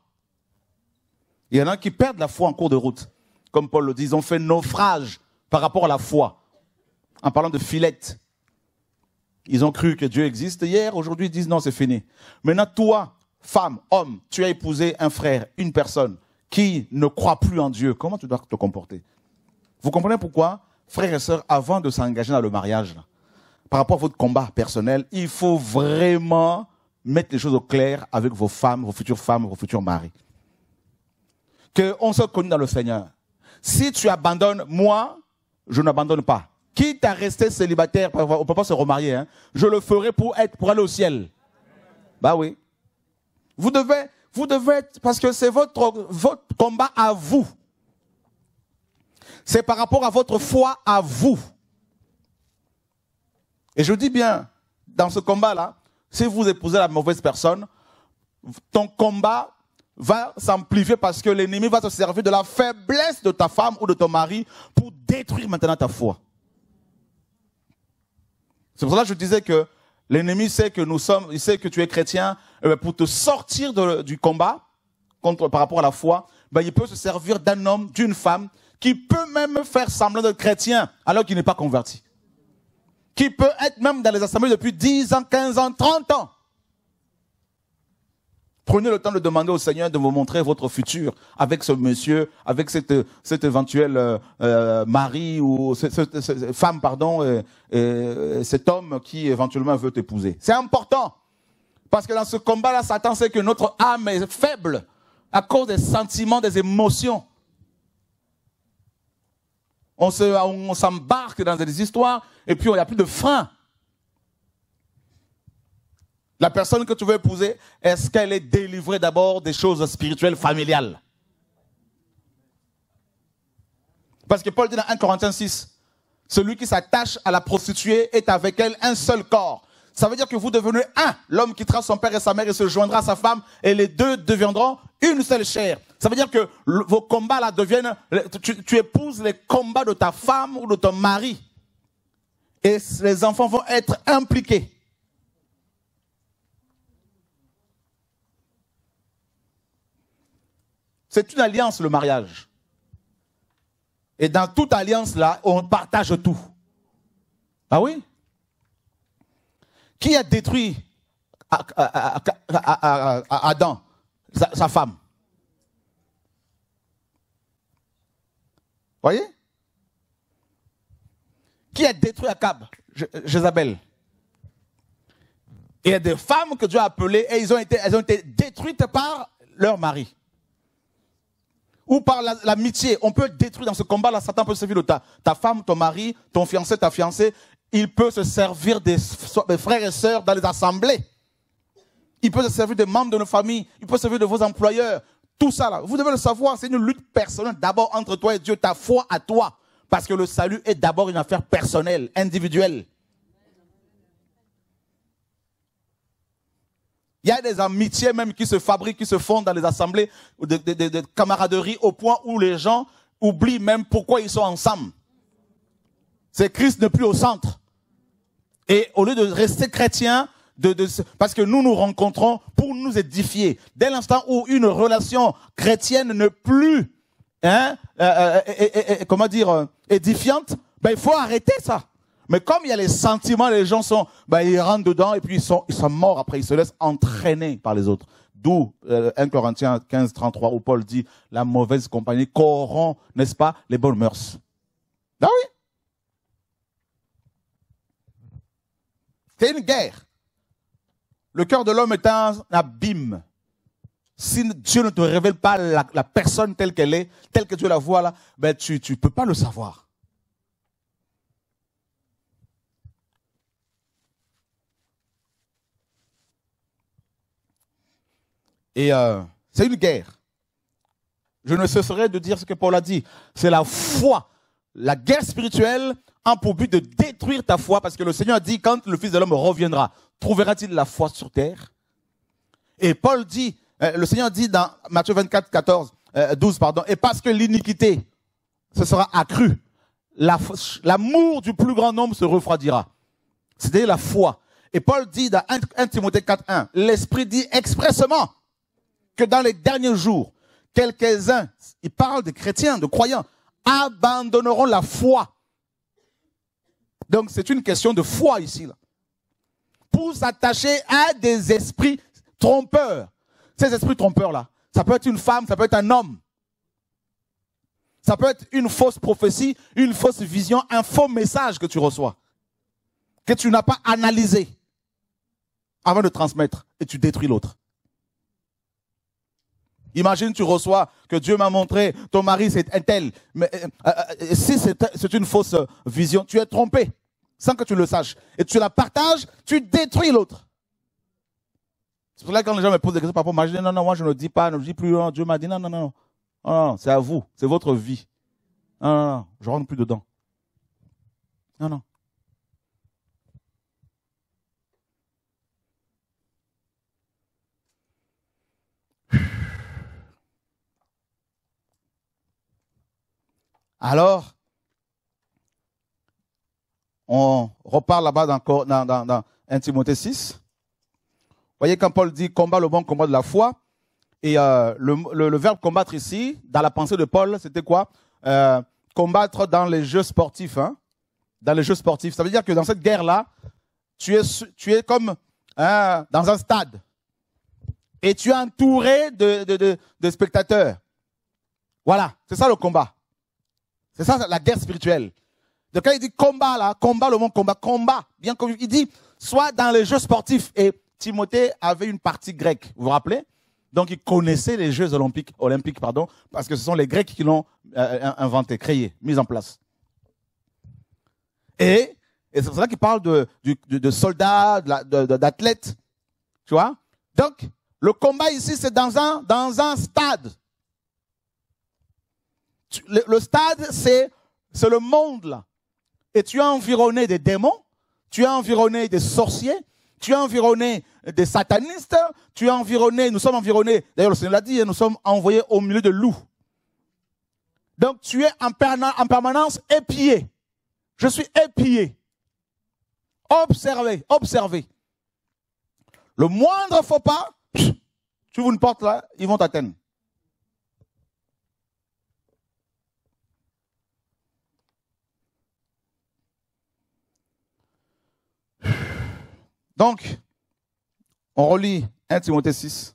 Il y en a qui perdent la foi en cours de route. Comme Paul le dit, ils ont fait naufrage par rapport à la foi. En parlant de filette. Ils ont cru que Dieu existe hier, aujourd'hui ils disent non, c'est fini. Maintenant, toi, femme, homme, tu as épousé un frère, une personne qui ne croit plus en Dieu. Comment tu dois te comporter Vous comprenez pourquoi, frères et sœurs, avant de s'engager dans le mariage, là, par rapport à votre combat personnel, il faut vraiment mettre les choses au clair avec vos femmes, vos futures femmes, vos futurs maris. Qu'on soit connus dans le Seigneur. Si tu abandonnes, moi, je n'abandonne pas. Quitte à rester célibataire, on ne peut pas se remarier, hein. je le ferai pour, être, pour aller au ciel. Bah oui. Vous devez, vous devez être, parce que c'est votre, votre combat à vous. C'est par rapport à votre foi à vous. Et je dis bien, dans ce combat-là, si vous épousez la mauvaise personne, ton combat va s'amplifier parce que l'ennemi va se servir de la faiblesse de ta femme ou de ton mari pour détruire maintenant ta foi. C'est pour ça que je disais que l'ennemi sait que nous sommes, il sait que tu es chrétien, ben, pour te sortir du combat par rapport à la foi, ben, il peut se servir d'un homme, d'une femme, qui peut même faire semblant de chrétien alors qu'il n'est pas converti qui peut être même dans les assemblées depuis 10 ans, 15 ans, 30 ans. Prenez le temps de demander au Seigneur de vous montrer votre futur avec ce monsieur, avec cet cette éventuelle euh, euh, mari ou cette, femme, pardon, et, cet homme qui éventuellement veut t'épouser. C'est important. Parce que dans ce combat-là, Satan sait que notre âme est faible à cause des sentiments, des émotions on s'embarque dans des histoires, et puis il n'y a plus de frein. La personne que tu veux épouser, est-ce qu'elle est délivrée d'abord des choses spirituelles familiales Parce que Paul dit dans 1 Corinthiens 6, celui qui s'attache à la prostituée est avec elle un seul corps. Ça veut dire que vous devenez un. L'homme qui quittera son père et sa mère et se joindra à sa femme, et les deux deviendront une seule chair. Ça veut dire que vos combats là deviennent, tu, épouses les combats de ta femme ou de ton mari. Et les enfants vont être impliqués. C'est une alliance, le mariage. Et dans toute alliance, là, on partage tout. Ah oui Qui a détruit Adam, sa femme Voyez Qui a détruit Akab Jézabel. Il y a des femmes que Dieu a appelées et elles ont été détruites par leur mari. Ou par l'amitié. On peut détruire dans ce combat-là, Satan peut se servir de ta, femme, ton mari, ton fiancé, ta fiancée. Il peut se servir des frères et sœurs dans les assemblées. Il peut se servir des membres de nos familles. Il peut se servir de vos employeurs, tout ça là, vous devez le savoir, c'est une lutte personnelle d'abord entre toi et Dieu, ta foi à toi. Parce que le salut est d'abord une affaire personnelle, individuelle. Il y a des amitiés même qui se fabriquent, qui se font dans les assemblées de, de, camaraderie au point où les gens oublient même pourquoi ils sont ensemble. C'est Christ ne plus au centre. Et au lieu de rester chrétien, parce que nous nous rencontrons pour nous édifier. Dès l'instant où une relation chrétienne ne plus, hein, euh, euh, euh, comment dire, édifiante, ben il faut arrêter ça. Mais comme il y a les sentiments, les gens sont, ben ils rentrent dedans et puis ils sont, ils sont morts après, ils se laissent entraîner par les autres. D'où 1 Corinthiens 15, 33 où Paul dit la mauvaise compagnie corrompt, n'est-ce pas, les bonnes mœurs. Ben oui. C'est une guerre. Le cœur de l'homme est un abîme. Si Dieu ne te révèle pas la, personne telle qu'elle est, telle que tu la vois là, ben tu ne peux pas le savoir. Et euh, c'est une guerre. Je ne cesserai de dire ce que Paul a dit. C'est la foi. La guerre spirituelle a pour but de détruire ta foi parce que le Seigneur a dit quand le Fils de l'homme reviendra, trouvera-t-il la foi sur terre Et Paul dit, euh, le Seigneur dit dans Matthieu 24, 14, 12, pardon, et parce que l'iniquité se sera accrue, l'amour du plus grand nombre se refroidira. C'est-à-dire la foi. Et Paul dit dans 1 Timothée 4, 1, l'Esprit dit expressement que dans les derniers jours, quelques-uns, il parle des chrétiens, de croyants, abandonneront la foi. Donc c'est une question de foi ici. Là pour s'attacher à des esprits trompeurs. Ces esprits trompeurs-là, ça peut être une femme, ça peut être un homme. Ça peut être une fausse prophétie, une fausse vision, un faux message que tu reçois, que tu n'as pas analysé avant de transmettre, et tu détruis l'autre. Imagine, tu reçois que Dieu m'a montré, ton mari c'est un tel. Mais euh, euh, si c'est une fausse vision, tu es trompé sans que tu le saches, et tu la partages, tu détruis l'autre. C'est pour ça que quand les gens me posent des questions par rapport à je dis non, non, moi je ne dis pas, je ne dis plus, hein, Dieu m'a dit non, non, non, non, non, c'est à vous, c'est votre vie. Non, non, non, je rentre plus dedans. Non, non. Alors, on repart là-bas dans, dans, dans, dans 1 Voyez quand Paul dit combat le bon combat de la foi. Et euh, le, verbe combattre ici, dans la pensée de Paul, c'était quoi euh, Combattre dans les jeux sportifs. Hein. dans les jeux sportifs. Ça veut dire que dans cette guerre-là, tu es, comme hein, dans un stade. Et tu es entouré de spectateurs. Voilà, c'est ça le combat. C'est ça la guerre spirituelle. Donc quand il dit combat là, combat le monde combat, combat, bien comme il dit, soit dans les jeux sportifs. Et Timothée avait une partie grecque, vous vous rappelez Donc il connaissait les Jeux olympiques, olympiques pardon, parce que ce sont les Grecs qui l'ont euh, inventé, créé, mis en place. Et, c'est pour ça qu'il parle de, de, soldats, d'athlètes, tu vois Donc le combat ici, c'est dans un, dans un stade. Le, le stade, c'est le monde là et tu es environné des démons, tu es environné des sorciers, tu es environné des satanistes, tu es environné, nous sommes environnés, d'ailleurs le Seigneur l'a dit, hein, nous sommes envoyés au milieu de loups. Donc tu es en, permanence épié. Je suis épié. Observez, observez. Le moindre faux pas, tu ouvres une porte là, ils vont t'atteindre. Donc, on relit 1 Timothée 6.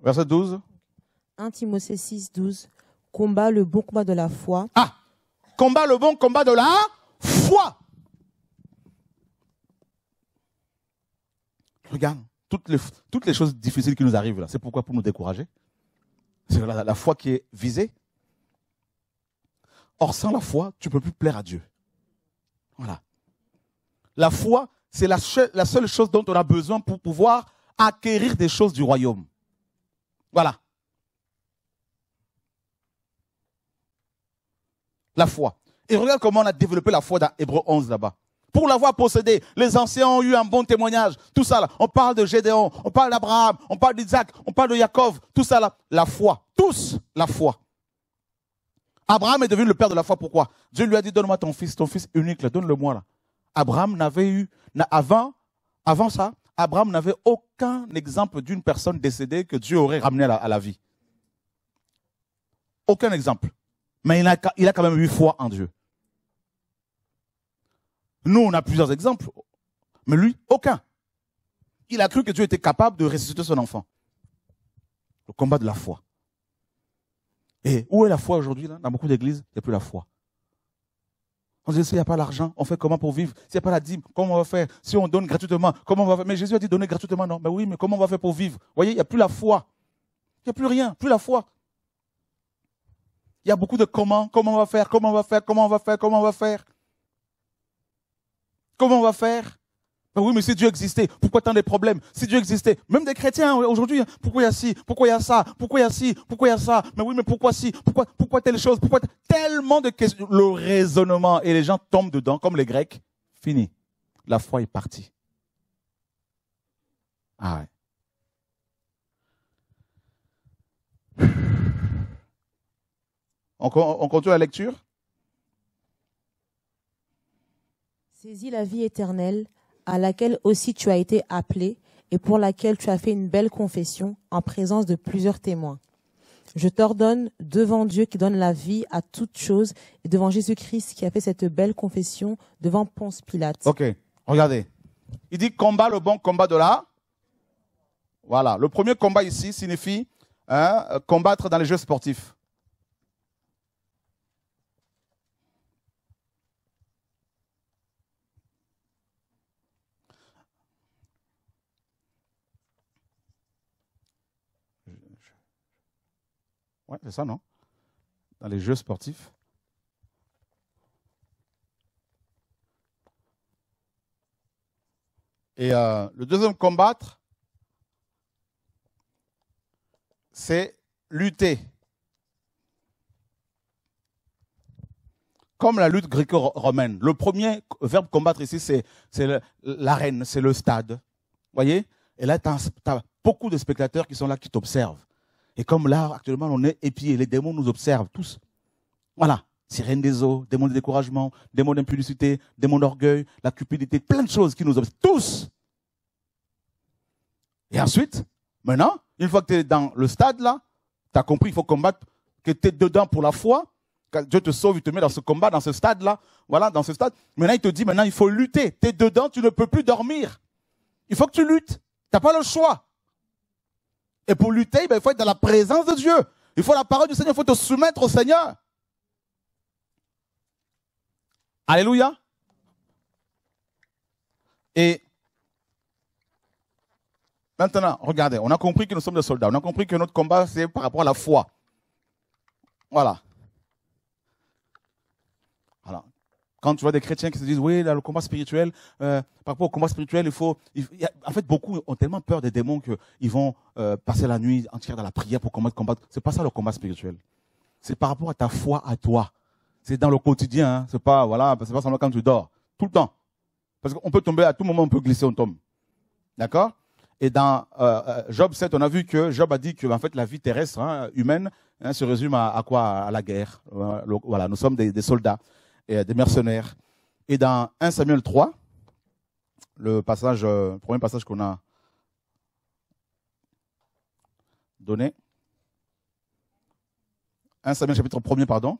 Verset 12. Verset 1 Timothée 6, 12. Combat le bon combat de la foi. Ah Combat le bon combat de la foi
Regarde, toutes les, toutes les choses difficiles qui nous arrivent là, c'est pourquoi Pour nous décourager. C'est la foi qui est visée. Or, sans la foi, tu ne peux plus plaire à Dieu. Voilà. La foi, c'est la, seule chose dont on a besoin pour pouvoir acquérir des choses du royaume. Voilà. La foi. Et regarde comment on a développé la foi dans Hébreu 11 là-bas. Pour l'avoir possédée, les anciens ont eu un bon témoignage. Tout ça là. On parle de Gédéon, on parle d'Abraham, on parle d'Isaac, on parle de Jacob. Tout ça là. La foi. Tous la foi. Abraham est devenu le père de la foi. Pourquoi Dieu lui a dit, donne-moi ton fils, ton fils unique, donne-le-moi. Là. Abraham n'avait eu, avant, avant ça, Abraham n'avait aucun exemple d'une personne décédée que Dieu aurait ramenée à la, vie. Aucun exemple. Mais il a, il a quand même eu foi en Dieu. Nous, on a plusieurs exemples, mais lui, aucun. Il a cru que Dieu était capable de ressusciter son enfant. Le combat de la foi. Et où est la foi aujourd'hui Dans beaucoup d'églises, il n'y a plus la foi. On dit, s'il n'y a pas l'argent, on fait comment pour vivre S'il n'y a pas la dîme, comment on va faire Si on donne gratuitement, comment on va faire Mais Jésus a dit donner gratuitement, non. Mais oui, mais comment on va faire pour vivre Vous voyez, il n'y a plus la foi. Il n'y a plus rien, plus la foi. Il y a beaucoup de comment, comment on va faire, comment on va faire, comment on va faire, comment on va faire. Comment on va faire ah oui, mais si Dieu existait, pourquoi tant de problèmes Si Dieu existait, même des chrétiens hein, aujourd'hui, hein, pourquoi il y a ci Pourquoi il y a ça Pourquoi il y a ci Pourquoi il y a ça Mais oui, mais pourquoi si Pourquoi pourquoi telle chose Pourquoi tellement de questions Le raisonnement et les gens tombent dedans comme les Grecs. Fini. La foi est partie. Ah ouais. On, on continue la lecture
Saisis la vie éternelle à laquelle aussi tu as été appelé et pour laquelle tu as fait une belle confession en présence de plusieurs témoins. Je t'ordonne devant Dieu qui donne la vie à toutes choses et devant Jésus-Christ qui a fait cette belle confession devant Ponce Pilate. Ok, regardez. Il dit combat le bon combat de là. Voilà, le
premier combat ici signifie hein, combattre dans les jeux sportifs. Oui, c'est ça, non Dans les jeux sportifs. Et euh, le deuxième combattre, c'est lutter. Comme la lutte gréco-romaine. Le premier verbe combattre ici, c'est l'arène, c'est le stade. Voyez Et là, tu as beaucoup de spectateurs qui sont là, qui t'observent. Et comme là, actuellement, on est épiés, les démons nous observent tous. Voilà. Sirène des eaux, démons de découragement, démons d'impudicité, démons d'orgueil, la cupidité, plein de choses qui nous observent. Tous. Et ensuite, maintenant, une fois que tu es dans le stade là, tu as compris, il faut combattre, que tu es dedans pour la foi. Quand Dieu te sauve, il te met dans ce combat, dans ce stade là. Voilà, dans ce stade. Maintenant, il te dit, maintenant, il faut lutter. Tu es dedans, tu ne peux plus dormir. Il faut que tu luttes. Tu n'as pas le choix. Et pour lutter, ben, il faut être dans la présence de Dieu. Il faut la parole du Seigneur, il faut te soumettre au Seigneur. Alléluia. Et maintenant, regardez, on a compris que nous sommes des soldats. On a compris que notre combat, c'est par rapport à la foi. Voilà. Quand tu vois des chrétiens qui se disent, oui, là, le combat spirituel, euh, par rapport au combat spirituel, il faut... en fait, beaucoup ont tellement peur des démons qu'ils vont euh, passer la nuit entière dans la prière pour combattre. ce C'est pas ça le combat spirituel. C'est par rapport à ta foi à toi. C'est dans le quotidien. Hein. C'est pas, voilà, c'est pas seulement quand tu dors. Tout le temps. Parce qu'on peut tomber, à tout moment, on peut glisser, on tombe. D'accord et dans euh, Job 7, on a vu que Job a dit que en fait la vie terrestre hein, humaine hein, se résume à, quoi À la guerre. Voilà, nous sommes des soldats et euh, des mercenaires. Et dans 1 Samuel 3, le passage, euh, le premier passage qu'on a donné, 1 Samuel chapitre 1 pardon,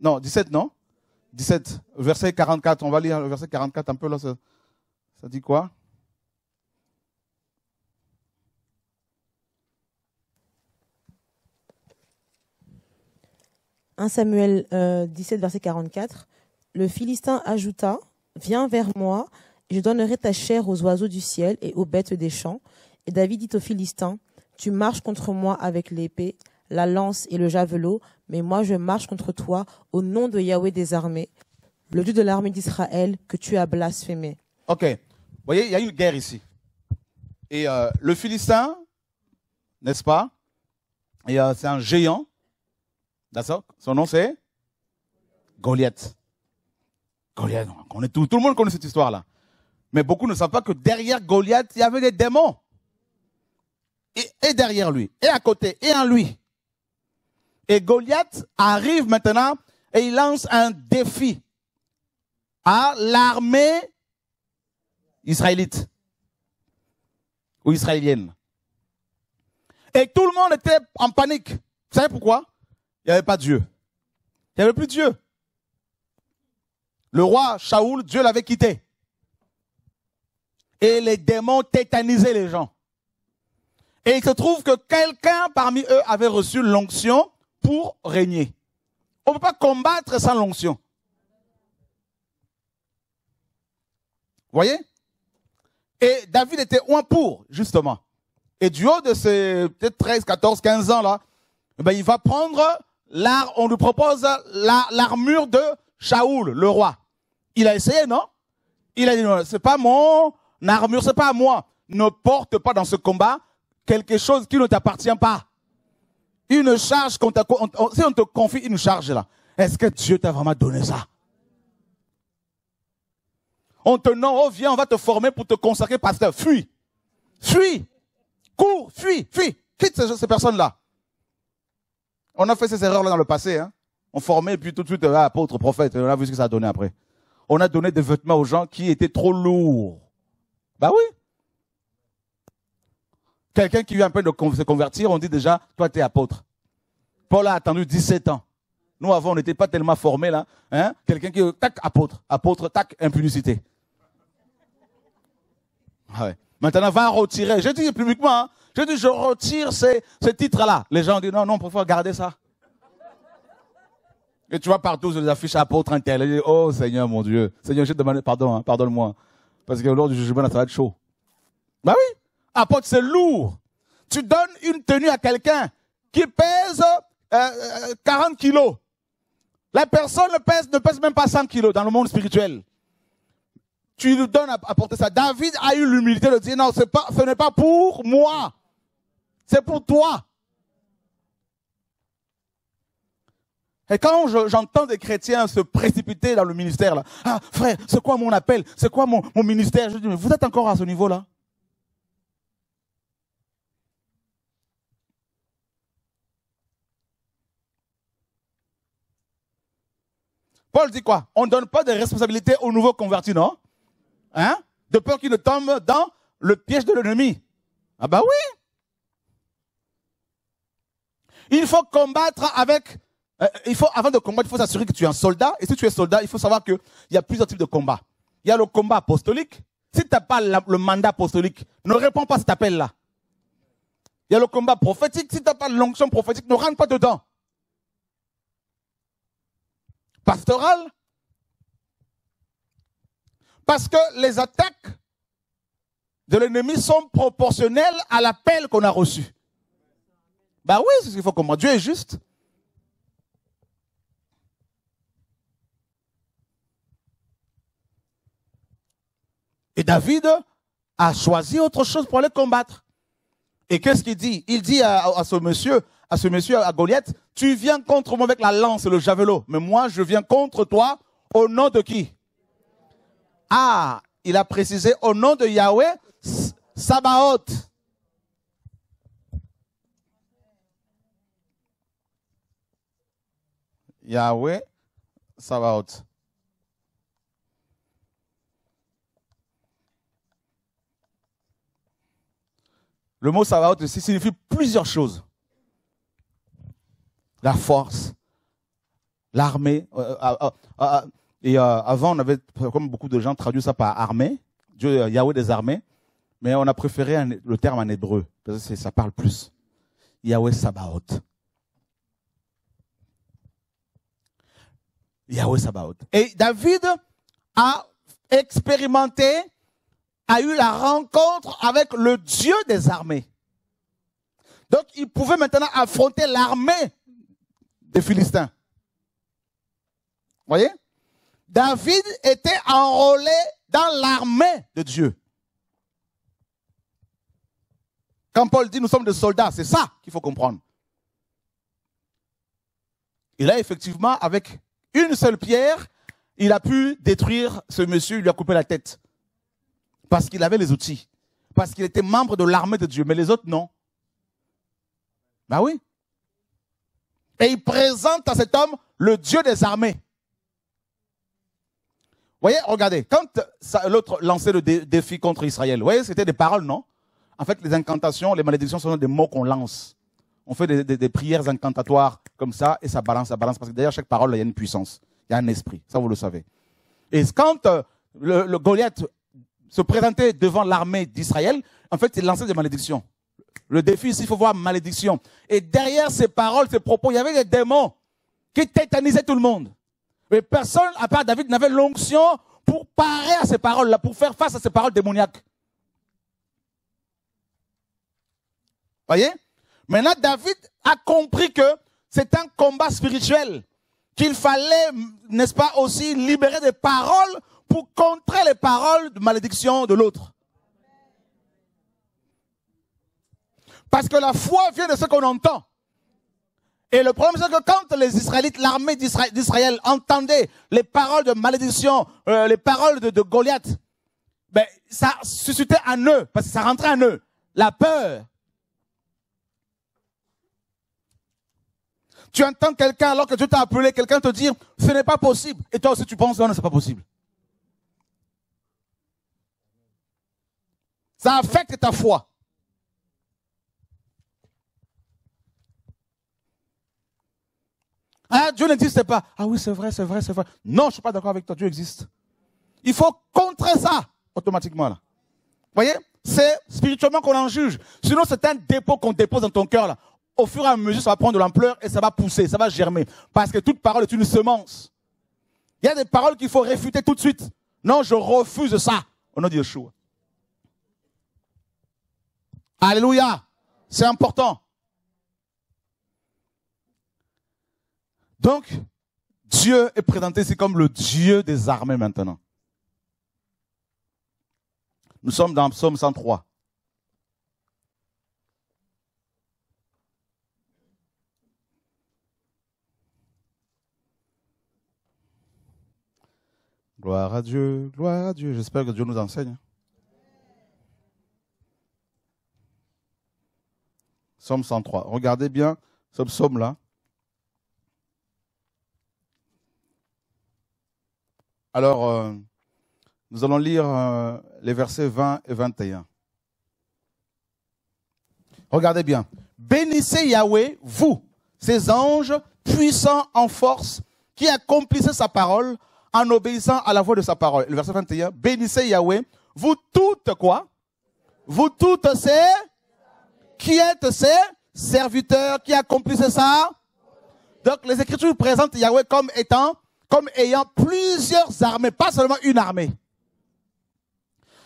non, 17, non 17, verset 44, on va lire le verset 44 un peu là, ça dit quoi
1 Samuel 17, euh, verset 44. Le Philistin ajouta, Viens vers moi, je donnerai ta chair aux oiseaux du ciel et aux bêtes des champs. Et David dit au Philistin, Tu marches contre moi avec l'épée, la lance et le javelot, mais moi je marche contre toi au nom de Yahweh des armées, le Dieu de l'armée d'Israël que tu as blasphémé.
Ok. Vous voyez, il y a une guerre ici. Et euh, le Philistin, n'est-ce pas euh, c'est un géant D'accord Son nom c'est Goliath. Goliath, on est tout, tout le monde connaît cette histoire-là. Mais beaucoup ne savent pas que derrière Goliath, il y avait des démons. et derrière lui, et à côté, et en lui. Et Goliath arrive maintenant et il lance un défi à l'armée israélite ou israélienne. Et tout le monde était en panique. Vous savez pourquoi il n'y avait pas Dieu. Il n'y avait plus Dieu. Le roi Shaoul, Dieu l'avait quitté. Et les démons tétanisaient les gens. Et il se trouve que quelqu'un parmi eux avait reçu l'onction pour régner. On ne peut pas combattre sans l'onction. Voyez Et David était un pour, justement. Et du haut de ses peut-être 13, 14, 15 ans là, eh ben il va prendre Là, on nous propose l'armure de Shaoul, le roi. Il a essayé, non Il a dit non, c'est pas mon armure, c'est pas à moi. Ne porte pas dans ce combat quelque chose qui ne t'appartient pas. Une charge qu'on si on te confie une charge là, est-ce que Dieu t'a vraiment donné ça On te non, oh, viens, on va te former pour te consacrer, pasteur. Fuis, fuis, cours, fuis, fuis, quitte ces personnes là. On a fait ces erreurs-là dans le passé. Hein. On formait, et puis tout de suite, euh, ah, apôtre, prophète, on a vu ce que ça a donné après. On a donné des vêtements aux gens qui étaient trop lourds. Bah oui. Quelqu'un qui vient un peu de se convertir, on dit déjà, toi, tu es apôtre. Paul a attendu 17 ans. Nous, avant, on n'était pas tellement formés, là. Hein? Quelqu'un qui, tac, apôtre, apôtre, tac, impunicité. Ah ouais. Maintenant, va retirer. Je dis publiquement, hein, je dis, je retire ce ces là Les gens disent, non, non, pourquoi garder ça Et tu vois partout je les affiche apôtre intel. oh Seigneur, mon Dieu. Seigneur, je demandé pardon, hein, pardonne-moi. Parce que lors du jugement, ça va être chaud. Bah oui, apôtre, c'est lourd. Tu donnes une tenue à quelqu'un qui pèse 40 euh, euh, kilos. La personne ne pèse, ne pèse même pas 100 kilos dans le monde spirituel. Tu lui donnes à, porter ça. David a eu l'humilité de dire non, pas, ce n'est pas pour moi. C'est pour toi. Et quand j'entends des chrétiens se précipiter dans le ministère, là, ah frère, c'est quoi mon appel C'est quoi mon, ministère Je dis, mais vous êtes encore à ce niveau-là Paul dit quoi On ne donne pas de responsabilité aux nouveaux convertis, non Hein De peur qu'ils ne tombent dans le piège de l'ennemi. Ah bah oui il faut combattre avec... Euh, il faut, avant de combattre, il faut s'assurer que tu es un soldat. Et si tu es soldat, il faut savoir qu'il y a plusieurs types de combats. Il y a le combat apostolique. Si tu n'as pas le mandat apostolique, ne réponds pas à cet appel-là. Il y a le combat prophétique. Si tu n'as pas l'onction prophétique, ne rentre pas dedans. Pastoral. Parce que les attaques de l'ennemi sont proportionnelles à l'appel qu'on a reçu. Ben oui, c'est ce qu'il faut comprendre. Dieu est juste. Et David a choisi autre chose pour aller combattre. Et qu'est-ce qu'il dit Il dit à, ce monsieur, à ce monsieur, à Goliath, tu viens contre moi avec la lance et le javelot, mais moi je viens contre toi au nom de qui Ah, il a précisé au nom de Yahweh, Sabaoth. Yahweh Sabaoth. Le mot Sabaoth signifie plusieurs choses. La force, l'armée. Euh, euh, ah, ah, ah, et euh, avant, on avait, comme beaucoup de gens, traduit ça par armée, Dieu, Yahweh des armées, mais on a préféré le terme en hébreu, parce que ça parle plus. Yahweh Sabaoth. Yahweh Sabaoth. Et David a expérimenté, a eu la rencontre avec le Dieu des armées. Donc il pouvait maintenant affronter l'armée des Philistins. Vous voyez David était enrôlé dans l'armée de Dieu. Quand Paul dit nous sommes des soldats, c'est ça qu'il faut comprendre. Il a effectivement, avec une seule pierre, il a pu détruire ce monsieur, il lui a coupé la tête. Parce qu'il avait les outils. Parce qu'il était membre de l'armée de Dieu. Mais les autres, non. Bah oui. Et il présente à cet homme le Dieu des armées. Vous voyez, regardez, quand l'autre lançait le défi contre Israël, vous voyez, c'était des paroles, non En fait, les incantations, les malédictions ce sont des mots qu'on lance on fait des, prières incantatoires comme ça, et ça balance, ça balance, parce que derrière chaque parole, il y a une puissance, il y a un esprit, ça vous le savez. Et quand euh, le, Goliath se présentait devant l'armée d'Israël, en fait, il lançait des malédictions. Le défi ici, il faut voir malédiction. Et derrière ces paroles, ces propos, il y avait des démons qui tétanisaient tout le monde. Mais personne, à part David, n'avait l'onction pour parer à ces paroles-là, pour faire face à ces paroles démoniaques. Voyez Maintenant, David a compris que c'est un combat spirituel, qu'il fallait, n'est-ce pas, aussi libérer des paroles pour contrer les paroles de malédiction de l'autre. Parce que la foi vient de ce qu'on entend. Et le problème, c'est que quand les Israélites, l'armée d'Israël entendait les paroles de malédiction, euh, les paroles de, Goliath, ben, ça suscitait en eux, parce que ça rentrait en eux, la peur, Tu entends quelqu'un alors que Dieu t'a appelé, quelqu'un te dire, ce n'est pas possible. Et toi aussi tu penses, non, ce n'est pas possible. Ça affecte ta foi. Hein, Dieu n'existe pas. Ah oui, c'est vrai, c'est vrai, c'est vrai. Non, je ne suis pas d'accord avec toi, Dieu existe. Il faut contrer ça automatiquement. Là. Vous voyez C'est spirituellement qu'on en juge. Sinon, c'est un dépôt qu'on dépose dans ton cœur. là au fur et à mesure, ça va prendre de l'ampleur et ça va pousser, ça va germer. Parce que toute parole est une semence. Il y a des paroles qu'il faut réfuter tout de suite. Non, je refuse ça. Au nom de Yeshua. Alléluia. C'est important. Donc, Dieu est présenté ici comme le Dieu des armées maintenant. Nous sommes dans Psaume 103. Gloire à Dieu, gloire à Dieu. J'espère que Dieu nous enseigne. Somme 103. Regardez bien ce psaume-là. Alors, euh, nous allons lire euh, les versets 20 et 21. Regardez bien. Bénissez Yahweh, vous, ces anges, puissants en force, qui accomplissez sa parole en obéissant à la voix de sa parole. Le verset 21, bénissez Yahweh, vous toutes quoi Vous toutes ces Qui êtes ces serviteurs qui accomplissent ça Donc les Écritures présentent Yahweh comme étant, comme ayant plusieurs armées, pas seulement une armée.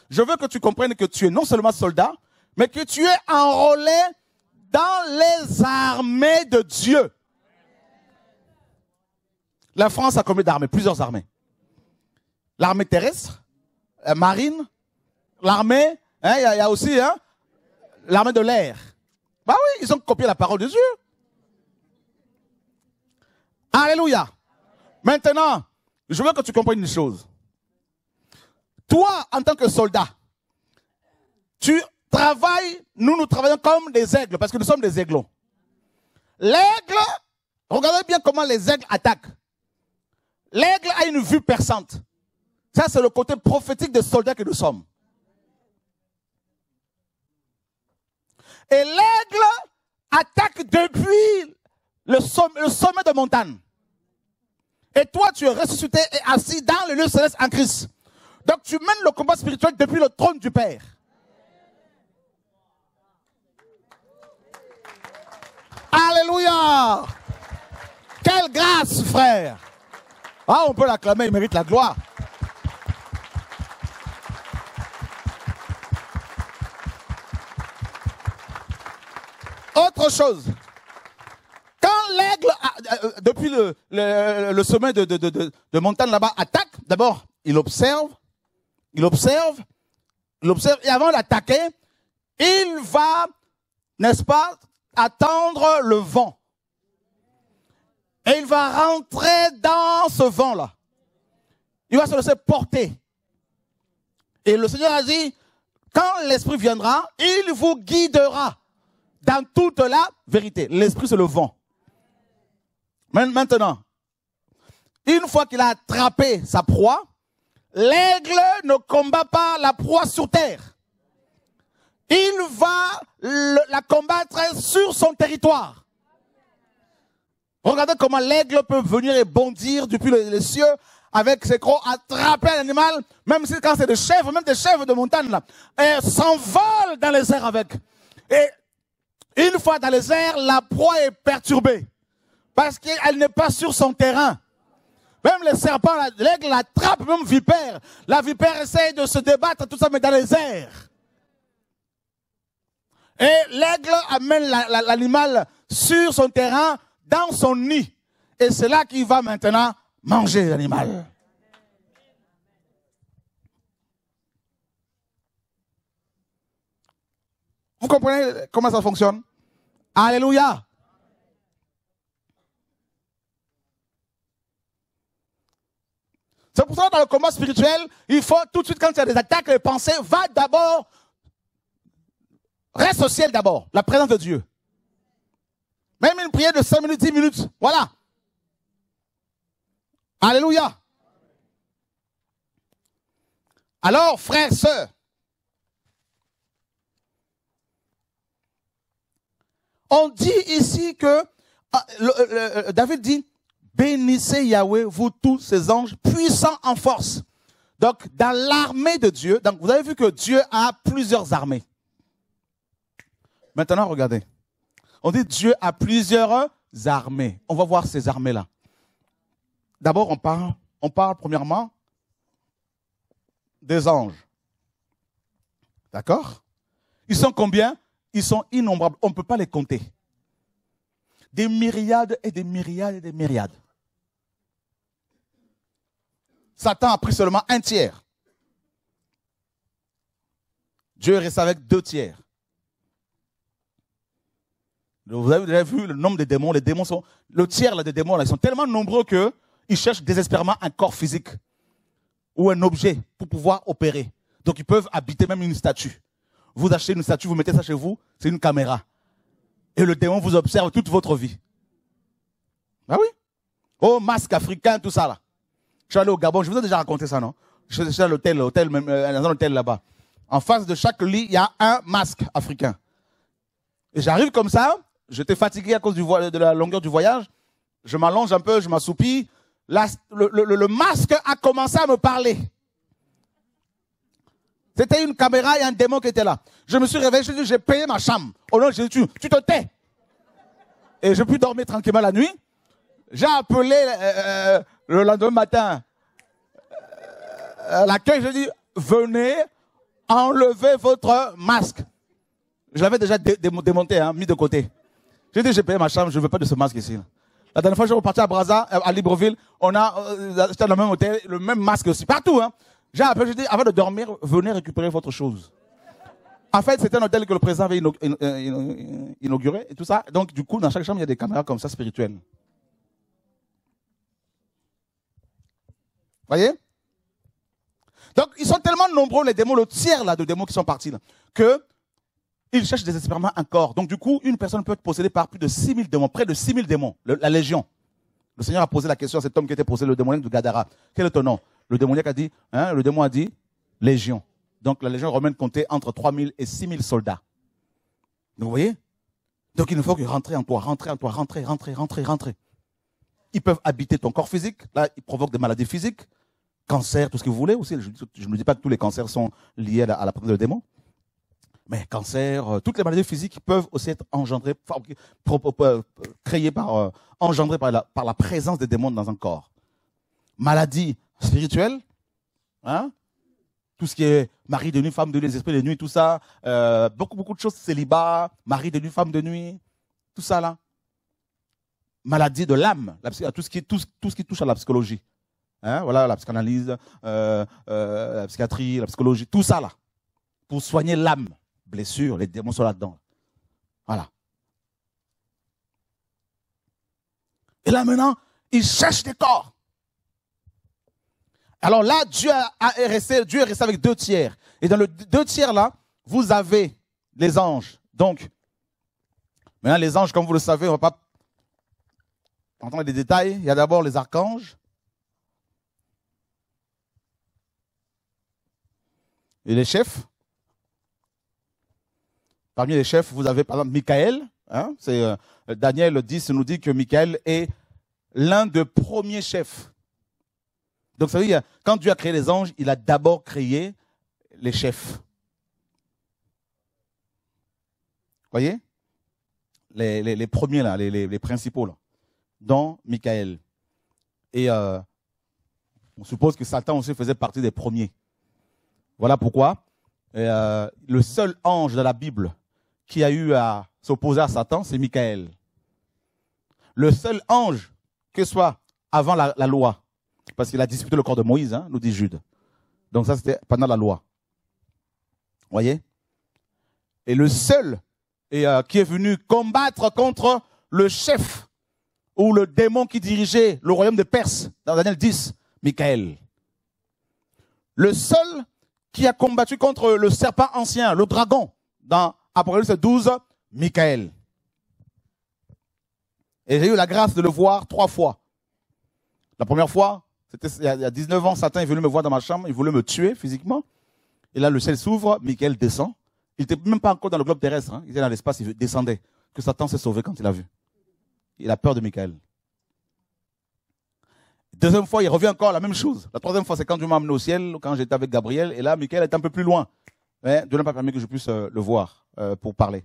Je veux que tu comprennes que tu es non seulement soldat, mais que tu es enrôlé dans les armées de Dieu. La France a combien d'armées Plusieurs armées l'armée terrestre, euh, marine, l'armée, hein, il y, a aussi hein, l'armée de l'air. Bah oui, ils ont copié la parole de Dieu. Alléluia. Maintenant, je veux que tu comprennes une chose. Toi, en tant que soldat, tu travailles, nous, nous travaillons comme des aigles, parce que nous sommes des aiglons. L'aigle, regardez bien comment les aigles attaquent. L'aigle a une vue perçante. Ça, c'est le côté prophétique des soldats que nous sommes. Et l'aigle attaque depuis le sommet, de montagne. Et toi, tu es ressuscité et assis dans le lieu céleste en Christ. Donc tu mènes le combat spirituel depuis le trône du Père. Alléluia. Quelle grâce, frère. Ah, on peut l'acclamer, il mérite la gloire. Autre chose. Quand l'aigle, euh, euh, depuis le, sommet de, montagne là-bas, attaque, d'abord, il observe, il observe, il observe, et avant d'attaquer, il va, n'est-ce pas, attendre le vent. Et il va rentrer dans ce vent-là. Il va se laisser porter. Et le Seigneur a dit, quand l'Esprit viendra, il vous guidera dans toute la vérité. L'esprit, c'est le vent. Maintenant, une fois qu'il a attrapé sa proie, l'aigle ne combat pas la proie sur terre. Il va la combattre sur son territoire. Regardez comment l'aigle peut venir et bondir depuis les, cieux avec ses crocs, attraper l'animal, même si quand c'est des chèvres, même des chèvres de montagne là, s'envole dans les airs avec. Et une fois dans les airs, la proie est perturbée parce qu'elle n'est pas sur son terrain. Même les serpents, l'aigle l'attrape, même vipère. La vipère essaye de se débattre, tout ça, mais dans les airs. Et l'aigle amène l'animal sur son terrain, dans son nid. Et c'est là qu'il va maintenant manger l'animal. Vous comprenez comment ça fonctionne Alléluia. C'est pour ça que dans le combat spirituel, il faut tout de suite, quand il y a des attaques, les pensées, va d'abord, reste au ciel d'abord, la présence de Dieu. Même une prière de 5 minutes, 10 minutes, voilà. Alléluia. Alors, frères, sœurs, On dit ici que ah, David dit, bénissez Yahweh, vous tous ces anges, puissants en force. Donc, dans l'armée de Dieu, donc vous avez vu que Dieu a plusieurs armées. Maintenant, regardez. On dit Dieu a plusieurs armées. On va voir ces armées-là. D'abord, on parle, on parle premièrement des anges. D'accord Ils sont combien ils sont innombrables. On ne peut pas les compter. Des myriades et des myriades et des myriades. Satan a pris seulement un tiers. Dieu reste avec deux tiers. Vous avez déjà vu le nombre des démons. Les démons sont, le tiers des démons, ils sont tellement nombreux qu'ils cherchent désespérément un corps physique ou un objet pour pouvoir opérer. Donc ils peuvent habiter même une statue. Vous achetez une statue, vous mettez ça chez vous, c'est une caméra. Et le démon vous observe toute votre vie. Ah oui Oh, masque africain, tout ça là. Je suis allé au Gabon, je vous ai déjà raconté ça, non Je suis à l'hôtel, l'hôtel, euh, dans un là-bas. En face de chaque lit, il y a un masque africain. Et j'arrive comme ça, j'étais fatigué à cause du de la longueur du voyage, je m'allonge un peu, je m'assoupis. le, masque a commencé à me parler. C'était une caméra et un démon qui était là. Je me suis réveillé, je dit, j'ai payé ma chambre. Au nom de Jésus, tu, te tais. Et j'ai pu dormir tranquillement la nuit. J'ai appelé euh, euh, le lendemain matin La euh, à l'accueil, j'ai dit, venez enlever votre masque. Je l'avais déjà démonté, hein, mis de côté. J'ai dit, j'ai payé ma chambre, je ne veux pas de ce masque ici. La dernière fois, je suis reparti à Braza, à Libreville, on a, dans le même hôtel, le même masque aussi, partout. Hein. J'ai appelé, j'ai dit, avant de dormir, venez récupérer votre chose. En fait, c'était un hôtel que le président avait inauguré et tout ça. Donc, du coup, dans chaque chambre, il y a des caméras comme ça spirituelles. Voyez Donc, ils sont tellement nombreux, les démons, le tiers là, de démons qui sont partis, qu'ils que cherchent désespérément un corps. Donc, du coup, une personne peut être possédée par plus de 6000 démons, près de 6000 démons, la légion. Le Seigneur a posé la question à cet homme qui était possédé, le démoniaque de Gadara. Quel est ton nom le démoniaque a dit, hein, le démon a dit légion. Donc la légion romaine comptait entre 3000 et 6000 soldats. vous voyez Donc il ne faut que rentrer en toi, rentrer en toi, rentrer, rentrer, rentrer, rentrer. Ils peuvent habiter ton corps physique. Là, ils provoquent des maladies physiques, cancer, tout ce que vous voulez aussi. Je ne dis pas que tous les cancers sont liés à la, présence de démon. Mais cancer, euh, toutes les maladies physiques peuvent aussi être engendrées, euh, créées par, euh, engendrées par la, par la présence des démons dans un corps. Maladie, spirituel, hein? tout ce qui est mari de nuit, femme de nuit, les esprits de nuit, tout ça, euh, beaucoup, beaucoup de choses, célibat, mari de nuit, femme de nuit, tout ça là. Maladie de l'âme, tout, ce qui, tout, ce qui touche à la psychologie. Hein? voilà, la psychanalyse, euh, euh, la psychiatrie, la psychologie, tout ça là, pour soigner l'âme, blessure, les démons sont là-dedans. Voilà. Et là maintenant, ils cherchent des corps. Alors là, Dieu, a, Dieu est resté avec deux tiers. Et dans le deux tiers là, vous avez les anges. Donc, maintenant les anges, comme vous le savez, on ne va pas entendre les détails. Il y a d'abord les archanges. Et les chefs. Parmi les chefs, vous avez par exemple Michael. Hein. Euh, Daniel 10 nous dit que Michael est l'un des premiers chefs. Donc, ça veut dire, quand Dieu a créé les anges, il a d'abord créé les chefs. Voyez les, premiers, là, les, principaux, là, dont Michael. Et euh, on suppose que Satan aussi faisait partie des premiers. Voilà pourquoi euh, le seul ange de la Bible qui a eu à s'opposer à Satan, c'est Michael. Le seul ange que soit avant la loi, parce qu'il a disputé le corps de Moïse, hein, nous dit Jude. Donc ça, c'était pendant la loi. Voyez Et le seul et, euh, qui est venu combattre contre le chef ou le démon qui dirigeait le royaume de Perse, dans Daniel 10, Michael. Le seul qui a combattu contre le serpent ancien, le dragon, dans Apocalypse 12, Michael. Et j'ai eu la grâce de le voir trois fois. La première fois, il, y a 19 ans, Satan est venu me voir dans ma chambre, il voulait me tuer physiquement. Et là, le ciel s'ouvre, Michael descend. Il n'était même pas encore dans le globe terrestre, hein. il était dans l'espace, il descendait. Que Satan s'est sauvé quand il a vu. Il a peur de Michael. Deuxième fois, il revient encore la même chose. La troisième fois, c'est quand Dieu m'a amené au ciel, quand j'étais avec Gabriel. Et là, Michael est un peu plus loin. Mais Dieu n'a pas permis que je puisse euh, le voir euh, pour parler.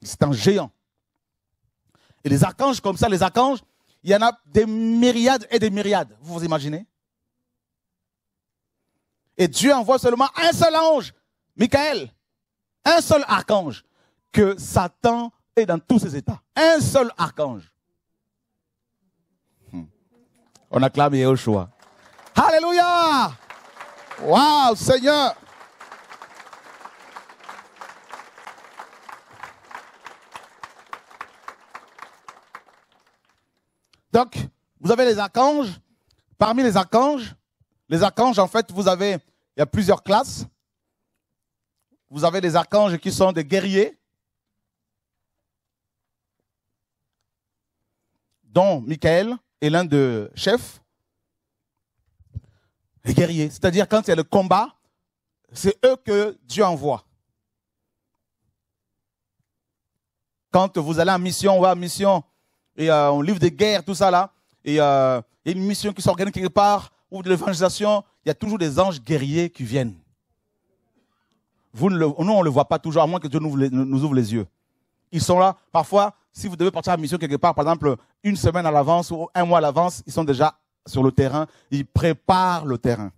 C'est un géant. Et les archanges, comme ça, les archanges, il y en a des myriades et des myriades. Vous vous imaginez Et Dieu envoie seulement un seul ange, Michael, un seul archange, que Satan est dans tous ses états. Un seul archange. Hmm. On acclame Yeshua. Alléluia! Waouh, Seigneur! Donc, vous avez les archanges. Parmi les archanges, les archanges, en fait, vous avez, il y a plusieurs classes. Vous avez les archanges qui sont des guerriers, dont Michael est l'un de chefs. Les guerriers, c'est-à-dire quand il y a le combat, c'est eux que Dieu envoie. Quand vous allez en mission, on va en mission, et euh, on livre des guerres, tout ça là. Et euh, il y a une mission qui s'organise quelque part, ou de l'évangélisation, il y a toujours des anges guerriers qui viennent. Vous nous, on ne le voit pas toujours, à moins que Dieu nous, nous ouvre les yeux. Ils sont là. Parfois, si vous devez partir à la mission quelque part, par exemple, une semaine à l'avance ou un mois à l'avance, ils sont déjà sur le terrain. Ils préparent le terrain.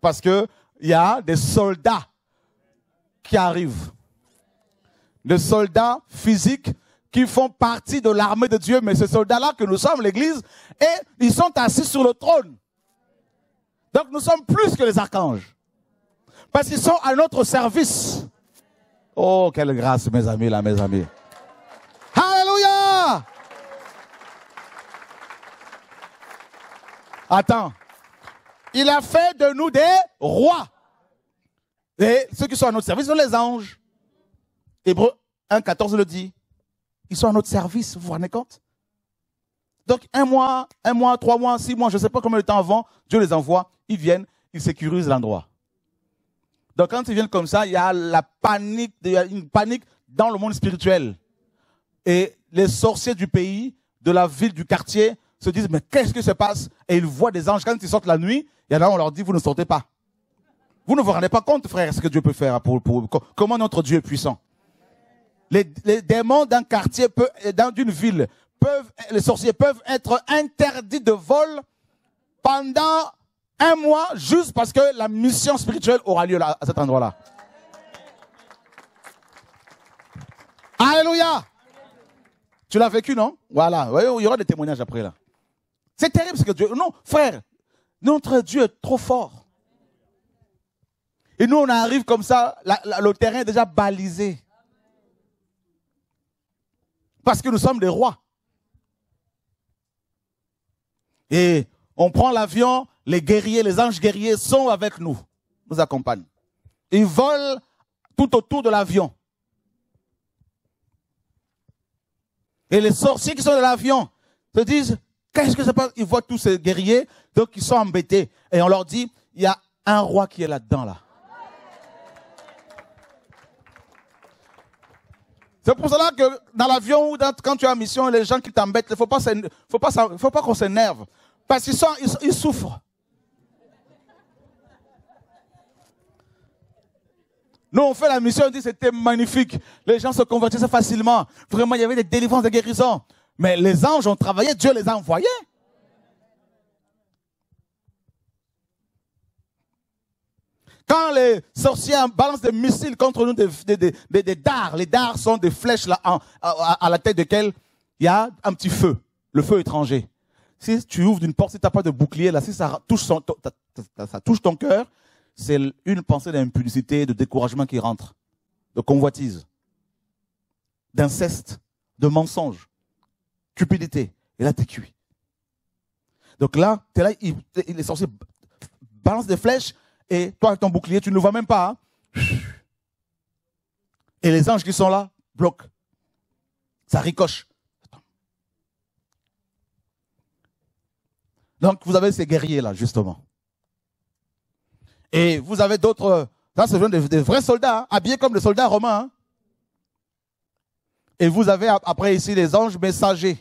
Parce que il y a des soldats qui arrivent. Des soldats physiques qui font partie de l'armée de Dieu, mais ces soldats-là que nous sommes, l'Église, et ils sont assis sur le trône. Donc nous sommes plus que les archanges. Parce qu'ils sont à notre service. Oh, quelle grâce, mes amis, là, mes amis. Alléluia! Attends. Il a fait de nous des rois. Et ceux qui sont à notre service sont les anges. Hébreu 14 le dit. Ils sont à notre service, vous vous rendez compte Donc un mois, un mois, trois mois, six mois, je ne sais pas combien de temps avant, Dieu les envoie, ils viennent, ils sécurisent l'endroit. Donc quand ils viennent comme ça, il y a la panique, une panique dans le monde spirituel. Et les sorciers du pays, de la ville, du quartier, se disent, mais qu'est-ce qui se passe Et ils voient des anges. Quand ils sortent la nuit, et alors on leur dit, vous ne sortez pas. Vous ne vous rendez pas compte, frère, ce que Dieu peut faire pour, pour comment notre Dieu est puissant. Les, démons d'un quartier, d'une dans ville, peuvent, les sorciers peuvent être interdits de vol pendant un mois juste parce que la mission spirituelle aura lieu là, à cet endroit-là. Alléluia. Tu l'as vécu, non Voilà. Il y aura des témoignages après là. C'est terrible ce que Dieu. Non, frère, notre Dieu est trop fort. Et nous, on arrive comme ça, le terrain est déjà balisé. Parce que nous sommes des rois. Et on prend l'avion, les guerriers, les anges guerriers sont avec nous, nous accompagnent. Ils volent tout autour de l'avion. Et les sorciers qui sont dans l'avion se disent, qu'est-ce que ça passe Ils voient tous ces guerriers, donc ils sont embêtés. Et on leur dit, il y a un roi qui est là-dedans, là. C'est pour cela que dans l'avion ou quand tu as mission, les gens qui t'embêtent, il ne faut pas, faut pas, faut pas qu'on s'énerve. Parce qu'ils sont, ils, souffrent. Nous, on fait la mission, on dit c'était magnifique. Les gens se convertissaient facilement. Vraiment, il y avait des délivrances, des guérisons. Mais les anges ont travaillé, Dieu les a envoyés. Quand les sorciers balancent des missiles contre nous, des, des, des, dards, les dards sont des flèches là, à, la tête desquelles il y a un petit feu, le feu étranger. Si tu ouvres une porte, si tu n'as pas de bouclier, là, si ça touche, ça, touche ton cœur, c'est une pensée d'impudicité, de découragement qui rentre, de convoitise, d'inceste, de mensonge, cupidité. Et là, t'es cuit. Donc là, es là, il, il, les sorciers balancent des flèches, et toi, ton bouclier, tu ne le vois même pas. Hein. et les anges qui sont là bloquent. Ça ricoche. Donc, vous avez ces guerriers-là, justement. Et vous avez d'autres. Ça, ce sont des vrais soldats, hein, habillés comme des soldats romains. Hein. Et vous avez après ici les anges messagers.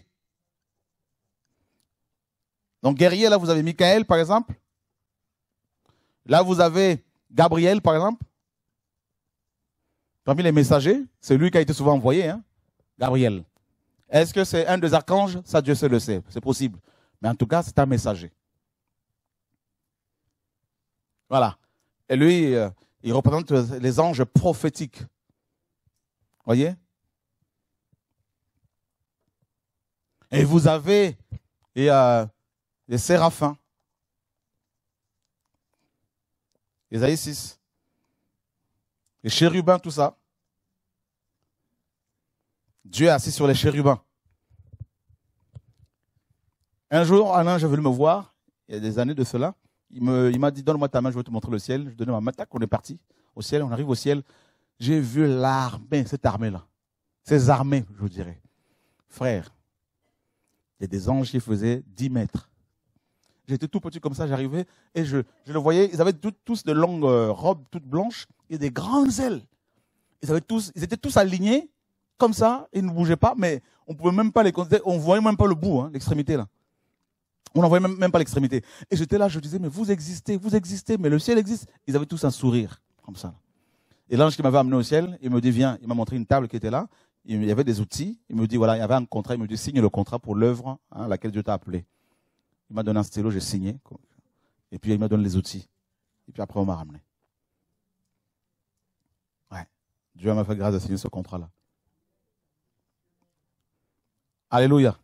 Donc, guerriers, là, vous avez Michael, par exemple. Là, vous avez Gabriel, par exemple. Parmi les messagers, c'est lui qui a été souvent envoyé, hein. Gabriel. Est-ce que c'est un des archanges Ça, Dieu se le sait. C'est possible. Mais en tout cas, c'est un messager. Voilà. Et lui, euh, il représente les anges prophétiques. Voyez Et vous avez les séraphins. Esaïe 6. Les chérubins, tout ça. Dieu est assis sur les chérubins. Un jour, un ange est venu me voir, il y a des années de cela. Il m'a dit Donne-moi ta main, je vais te montrer le ciel. Je donnais ma main, tac, on est parti au ciel, on arrive au ciel. J'ai vu l'armée, cette armée-là. Ces armées, je vous dirais. Frère, il y a des anges qui faisaient 10 mètres. J'étais tout petit comme ça, j'arrivais et je, le voyais. Ils avaient tous de longues euh, robes toutes blanches et des grandes ailes. Ils, avaient tous, ils étaient tous alignés comme ça, ils ne bougeaient pas, mais on pouvait même pas les On voyait même pas le bout, hein, l'extrémité là. On n'en voyait même, pas l'extrémité. Et j'étais là, je disais, mais vous existez, vous existez, mais le ciel existe. Ils avaient tous un sourire comme ça. Et l'ange qui m'avait amené au ciel, il me dit, viens, il m'a montré une table qui était là. Il y avait des outils. Il me dit, voilà, il y avait un contrat. Il me dit, signe le contrat pour l'œuvre hein, à laquelle Dieu t'a appelé. Il m'a donné un stylo, j'ai signé. Et puis il m'a donné les outils. Et puis après, on m'a ramené. Ouais. Dieu m'a fait grâce de signer ce contrat-là. Alléluia.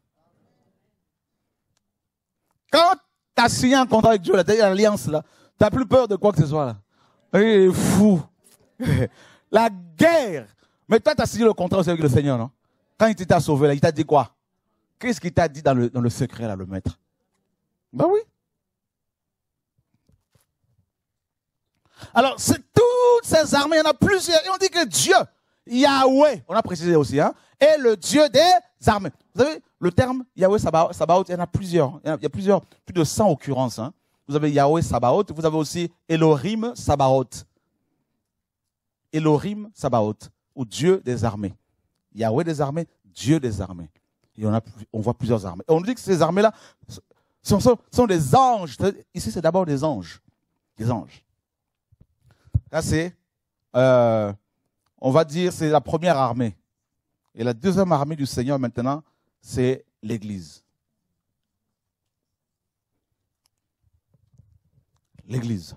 Quand tu as signé un contrat avec Dieu, tu as une alliance là, tu n'as plus peur de quoi que ce soit là. Il est fou. *laughs* La guerre. Mais toi, tu as signé le contrat aussi avec le Seigneur, non Quand il t'a sauvé là, il t'a dit quoi Qu'est-ce qu'il t'a dit dans le, dans le secret là, le maître ben oui. Alors, c'est toutes ces armées, il y en a plusieurs. Et on dit que Dieu, Yahweh, on a précisé aussi, hein, est le Dieu des armées. Vous savez, le terme Yahweh Sabaoth, il y en a plusieurs. Il y, a, plusieurs, plus de 100 occurrences. Hein. Vous avez Yahweh Sabaoth, vous avez aussi Elohim Sabaoth. Elohim Sabaoth, ou Dieu des armées. Yahweh des armées, Dieu des armées. Et on, a, on voit plusieurs armées. Et on dit que ces armées-là sont, sont, des anges. Ici, c'est d'abord des anges. Des anges. Là, c'est, euh, on va dire, c'est la première armée. Et la deuxième armée du Seigneur maintenant, c'est l'Église. L'Église.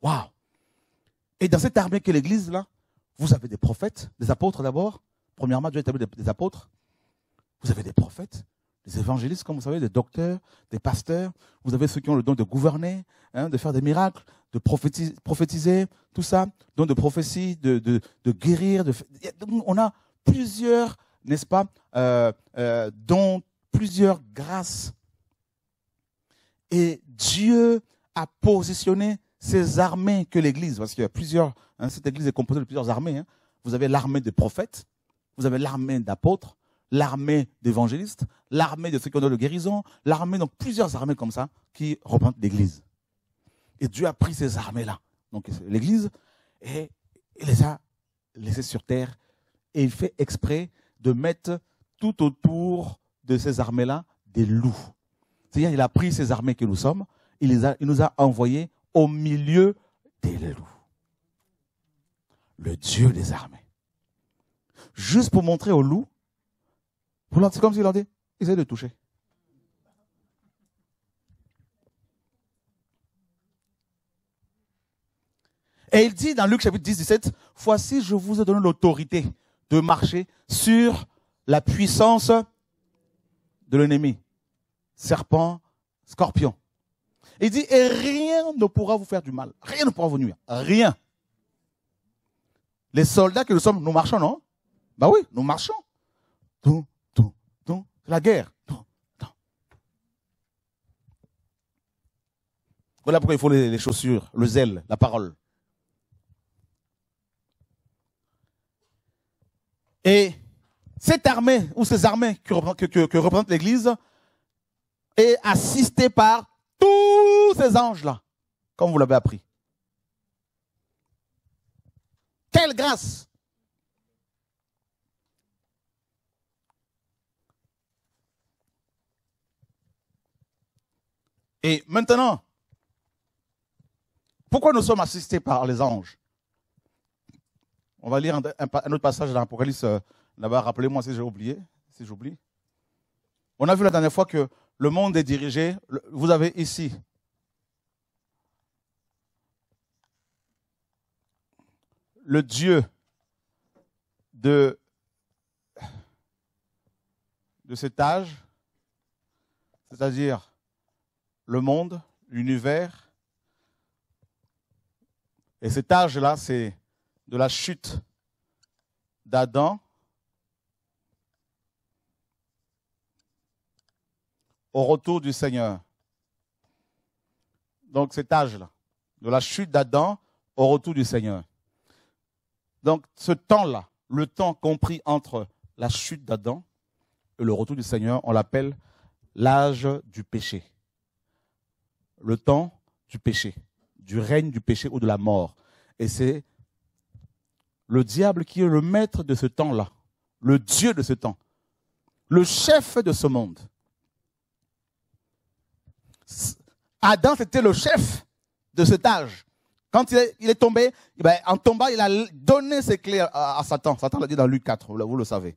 Waouh! Et dans cette armée qu'est l'Église, là, vous avez des prophètes, des apôtres d'abord. Premièrement, Dieu a établi des apôtres. Vous avez des prophètes, des évangélistes, comme vous savez, des docteurs, des pasteurs. Vous avez ceux qui ont le don de gouverner, hein, de faire des miracles, de prophétiser, prophétiser tout ça, don de prophétie, de, guérir. De... On a plusieurs, n'est-ce pas, euh, euh, dons, plusieurs grâces. Et Dieu a positionné ces armées que l'Église, parce qu'il y a plusieurs, hein, cette Église est composée de plusieurs armées. Hein. Vous avez l'armée des prophètes, vous avez l'armée d'apôtres, l'armée d'évangélistes, l'armée de ceux qui ont de guérison, l'armée, donc plusieurs armées comme ça, qui représentent l'Église. Et Dieu a pris ces armées-là, donc l'Église, et il les a laissées sur terre. Et il fait exprès de mettre tout autour de ces armées-là des loups. C'est-à-dire, il a pris ces armées que nous sommes, il, il nous a envoyés au milieu des loups. Le Dieu des armées. Juste pour montrer aux loups c'est comme s'il leur dit, essaie de toucher. Et il dit dans Luc chapitre 10, 17, Voici, je vous ai donné l'autorité de marcher sur la puissance de l'ennemi. Serpent, scorpion. Il dit, et rien ne pourra vous faire du mal. Rien ne pourra vous nuire. Rien. Les soldats que nous sommes, nous marchons, non Bah ben oui, nous marchons la guerre. Non, Voilà pourquoi il faut les, chaussures, le zèle, la parole. Et cette armée ou ces armées que représente l'Église est assistée par tous ces anges-là, comme vous l'avez appris. Quelle grâce Et maintenant, pourquoi nous sommes assistés par les anges On va lire un, autre passage dans l'Apocalypse. Euh, là-bas, rappelez-moi si j'ai oublié, si j'oublie. On a vu la dernière fois que le monde est dirigé, vous avez ici. Le Dieu de, de cet âge, c'est-à-dire le monde, l'univers. Et cet âge-là, c'est de la chute d'Adam au retour du Seigneur. Donc cet âge-là, de la chute d'Adam au retour du Seigneur. Donc ce temps-là, le temps compris entre la chute d'Adam et le retour du Seigneur, on l'appelle l'âge du péché le temps du péché, du règne du péché ou de la mort. Et c'est le diable qui est le maître de ce temps-là, le Dieu de ce temps, le chef de ce monde. Adam, c'était le chef de cet âge. Quand il est, tombé, eh ben, en tombant, il a donné ses clés à, Satan. Satan l'a dit dans Luc 4, vous le savez.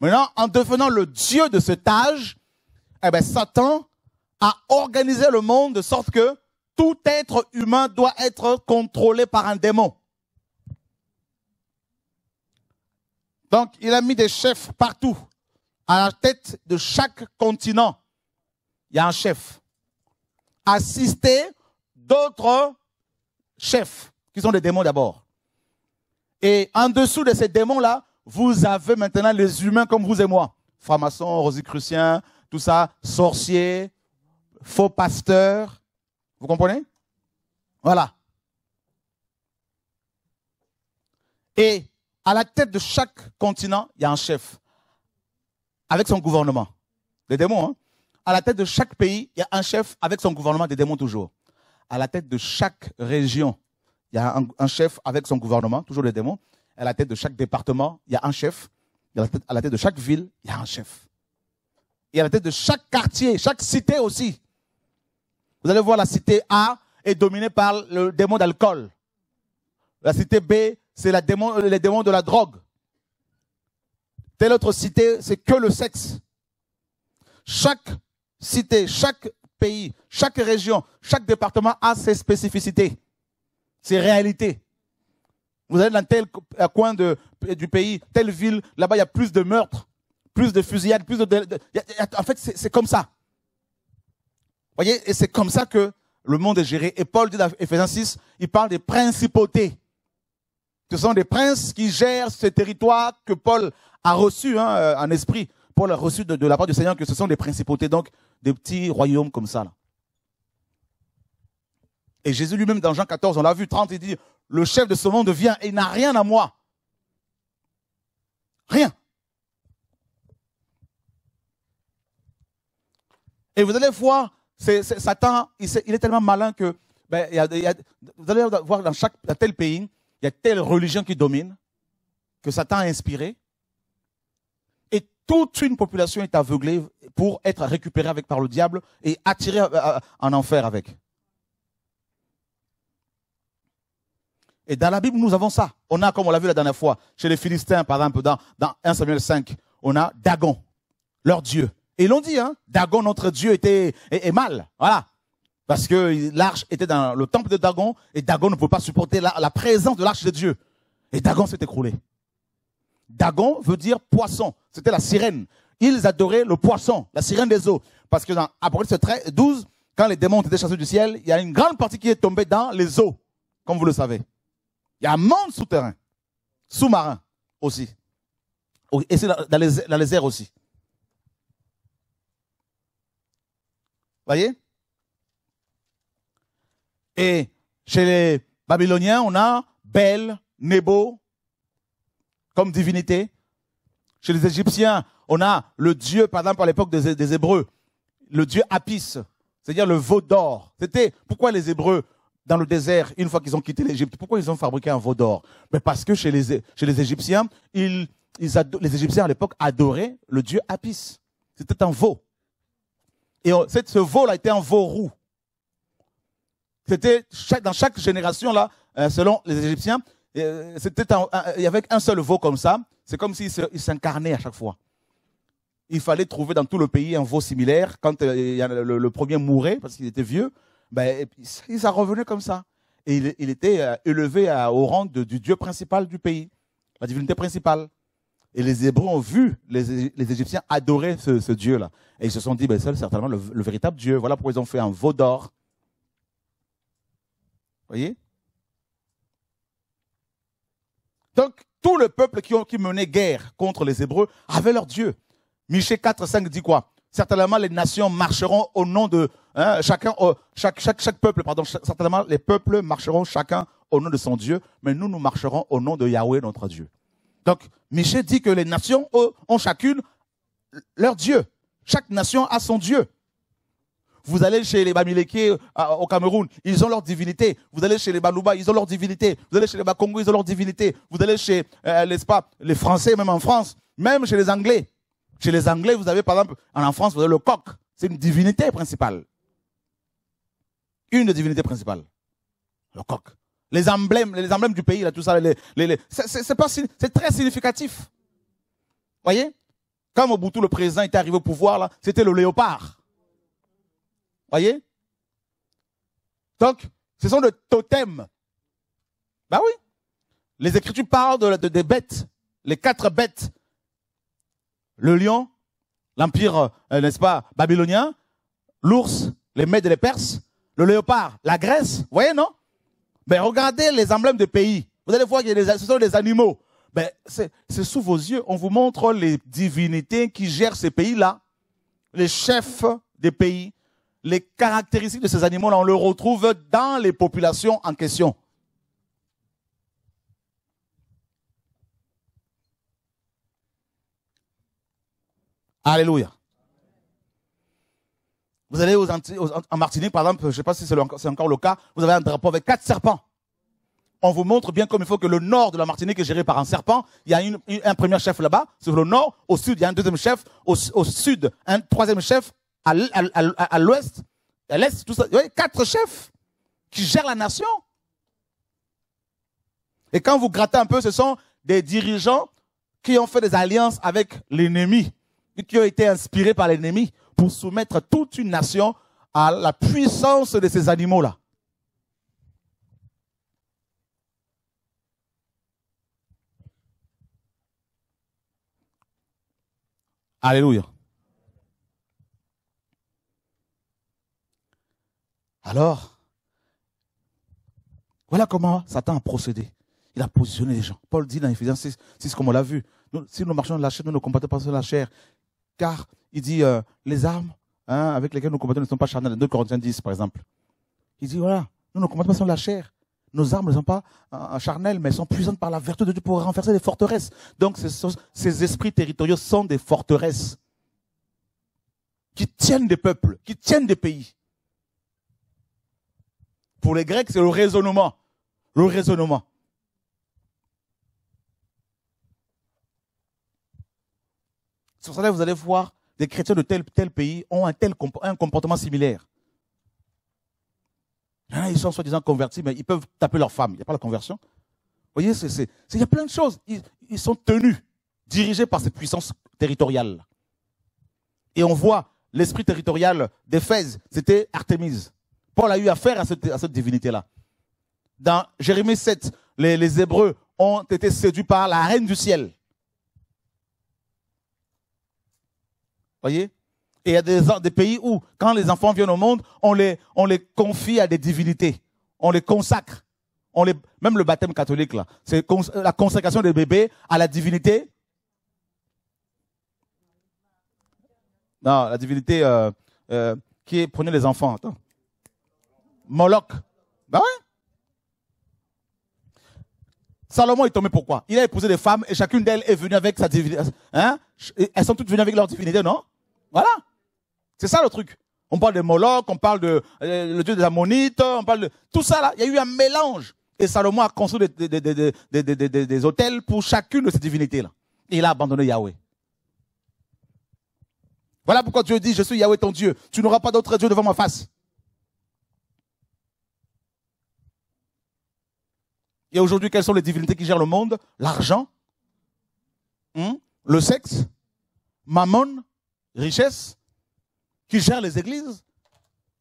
Maintenant, en devenant le Dieu de cet âge, eh ben, Satan à organiser le monde de sorte que tout être humain doit être contrôlé par un démon. Donc, il a mis des chefs partout. À la tête de chaque continent, il y a un chef. Assister d'autres chefs, qui sont des démons d'abord. Et en dessous de ces démons-là, vous avez maintenant les humains comme vous et moi. Francs-maçons, rosicruciens, tout ça, sorciers, faux pasteur. Vous comprenez Voilà. Et à la tête de chaque continent, il y a un chef avec son gouvernement. Des démons, hein À la tête de chaque pays, il y a un chef avec son gouvernement, des démons toujours. À la tête de chaque région, il y a un, chef avec son gouvernement, toujours des démons. À la tête de chaque département, il y a un chef. à la tête de chaque ville, il y a un chef. Et à la tête de chaque quartier, chaque cité aussi, vous allez voir la cité A est dominée par le démon d'alcool. La cité B, c'est démon, les démons de la drogue. Telle autre cité, c'est que le sexe. Chaque cité, chaque pays, chaque région, chaque département a ses spécificités, ses réalités. Vous allez dans tel coin du pays, telle ville, là-bas, il y a plus de meurtres, plus de fusillades, plus de... en fait, c'est comme ça voyez, et c'est comme ça que le monde est géré. Et Paul dit dans Ephésiens 6, il parle des principautés. Ce sont des princes qui gèrent ce territoire que Paul a reçu hein, euh, en esprit. Paul a reçu de, la part du Seigneur que ce sont des principautés, donc des petits royaumes comme ça. Là. Et Jésus lui-même, dans Jean 14, on l'a vu, 30, il dit, le chef de ce monde vient et n'a rien à moi. Rien. Et vous allez voir c'est, Satan, il, est, tellement malin que ben, vous allez voir dans chaque tel pays, il y a telle religion qui domine, que Satan a inspiré. Et toute une population est aveuglée pour être récupérée avec, par le diable et attirée euh, euh, en enfer avec. Et dans la Bible, nous avons ça. On a, comme on l'a vu la dernière fois, chez les Philistins, par exemple, dans, dans 1 Samuel 5, on a Dagon, leur Dieu. Et l'on dit, hein, Dagon, notre Dieu, était est, mal. Voilà. Parce que l'arche était dans le temple de Dagon, et Dagon ne pouvait pas supporter la, présence de l'arche de Dieu. Et Dagon s'est écroulé. Dagon veut dire poisson. C'était la sirène. Ils adoraient le poisson, la sirène des eaux. Parce que dans Apocalypse 12, quand les démons étaient chassés du ciel, il y a une grande partie qui est tombée dans les eaux, comme vous le savez. Il y a un monde souterrain, sous-marin aussi. Et c'est dans les, dans les airs aussi. Voyez Et chez les Babyloniens, on a Bel, Nebo comme divinité. Chez les Égyptiens, on a le dieu, par exemple, à l'époque des, Hébreux, le dieu Apis, c'est-à-dire le veau d'or. C'était pourquoi les Hébreux, dans le désert, une fois qu'ils ont quitté l'Égypte, pourquoi ils ont fabriqué un veau d'or Mais parce que chez les, chez les Égyptiens, les Égyptiens à l'époque adoraient le dieu Apis. C'était un veau. Et ce veau-là était un veau roux. C'était dans chaque génération, là, euh, selon les Égyptiens, euh, c'était il y avait un seul veau comme ça. C'est comme s'il s'incarnait à chaque fois. Il fallait trouver dans tout le pays un veau similaire. Quand euh, le, premier mourait, parce qu'il était vieux, ben, s'est revenu comme ça. Et il, était élevé au rang du dieu principal du pays, la divinité principale. Et les Hébreux ont vu les, Égyptiens adorer ce, Dieu-là. Et ils se sont dit, ben, c'est certainement le, véritable Dieu. Voilà pourquoi ils ont fait un veau d'or. voyez Donc, tout le peuple qui, ont, menait guerre contre les Hébreux avait leur Dieu. Michée 4, 5 dit quoi Certainement, les nations marcheront au nom de... Hein, chacun, chaque, chaque, peuple, pardon, certainement, les peuples marcheront chacun au nom de son Dieu, mais nous, nous marcherons au nom de Yahweh, notre Dieu. Donc, Michel dit que les nations ont chacune leur Dieu. Chaque nation a son Dieu. Vous allez chez les Bamileke euh, au Cameroun, ils ont leur divinité. Vous allez chez les Balouba, ils ont leur divinité. Vous allez chez les Bakongo, ils ont leur divinité. Vous allez chez les euh, pas, les Français, même en France, même chez les Anglais. Chez les Anglais, vous avez par exemple, en France, vous avez le coq. C'est une divinité principale. Une divinité principale. Le coq les emblèmes, les emblèmes du pays, là, tout ça, les, c'est très significatif. Voyez, quand Mobutu le président était arrivé au pouvoir là, c'était le léopard. Voyez, donc ce sont des totems. ben oui, les Écritures parlent de, des bêtes, les quatre bêtes, le lion, l'empire, euh, n'est-ce pas, babylonien, l'ours, les Mèdes et les Perses, le léopard, la Grèce, vous voyez, non mais ben, regardez les emblèmes de pays. Vous allez voir que ce sont des animaux. Mais ben, c'est sous vos yeux. On vous montre les divinités qui gèrent ces pays-là, les chefs des pays, les caractéristiques de ces animaux-là. On le retrouve dans les populations en question. Alléluia. Vous allez en Martinique, par exemple, je ne sais pas si c'est encore le cas, vous avez un drapeau avec quatre serpents. On vous montre bien comme il faut que le nord de la Martinique est géré par un serpent. Il y a un premier chef là-bas, sur le nord. Au sud, il y a un deuxième chef. Au, au sud, un troisième chef. À l'ouest, à, l'est, tout ça. Vous voyez, quatre chefs qui gèrent la nation. Et quand vous grattez un peu, ce sont des dirigeants qui ont fait des alliances avec l'ennemi, qui ont été inspirés par l'ennemi pour soumettre toute une nation à la puissance de ces animaux-là. Alléluia. Alors, voilà comment Satan a procédé. Il a positionné les gens. Paul dit dans Ephésiens 6, comme on l'a vu, si nous marchons de la chair, nous ne combattons pas sur la chair, car il dit, euh, les armes hein, avec lesquelles nous combattons ne sont pas charnelles. 2 Corinthiens 10, par exemple. Il dit, voilà, nous ne combattons pas sur la chair. Nos armes ne sont pas euh, charnelles, mais sont puissantes par la vertu de Dieu pour renverser des forteresses. Donc ces, ces esprits territoriaux sont des forteresses qui tiennent des peuples, qui tiennent des pays. Pour les Grecs, c'est le raisonnement. Le raisonnement. Sur cela, vous allez voir des chrétiens de tel pays ont un comportement similaire. ils sont soi-disant convertis, mais ils peuvent taper leur femme. Il n'y a pas la conversion. Vous voyez, il y a plein de choses. Ils, sont tenus, dirigés par cette puissance territoriale. Et on voit l'esprit territorial d'Éphèse, c'était Artémise. Paul a eu affaire à cette, divinité-là. Dans Jérémie 7, les, les Hébreux ont été séduits par la reine du ciel. Voyez Et il y a des, pays où, quand les enfants viennent au monde, on les, confie à des divinités. On les consacre. On les, même le baptême catholique, là, c'est la consécration des bébés à la divinité. Non, la divinité euh, euh, qui est, prenez les enfants. Attends. Moloch. Ben ouais. Salomon est tombé pourquoi Il a épousé des femmes et chacune d'elles est venue avec sa divinité. Hein Elles sont toutes venues avec leur divinité, non voilà. C'est ça le truc. On parle de Moloch, on parle de euh, le dieu des Ammonites, on parle de tout ça là. Il y a eu un mélange. Et Salomon a construit des, des, hôtels pour chacune de ces divinités là. Et il a abandonné Yahweh. Voilà pourquoi Dieu dit, je suis Yahweh ton Dieu. Tu n'auras pas d'autres dieux devant ma face. Et aujourd'hui, quelles sont les divinités qui gèrent le monde L'argent, hmm, le sexe, Mammon, richesse, qui gère les églises.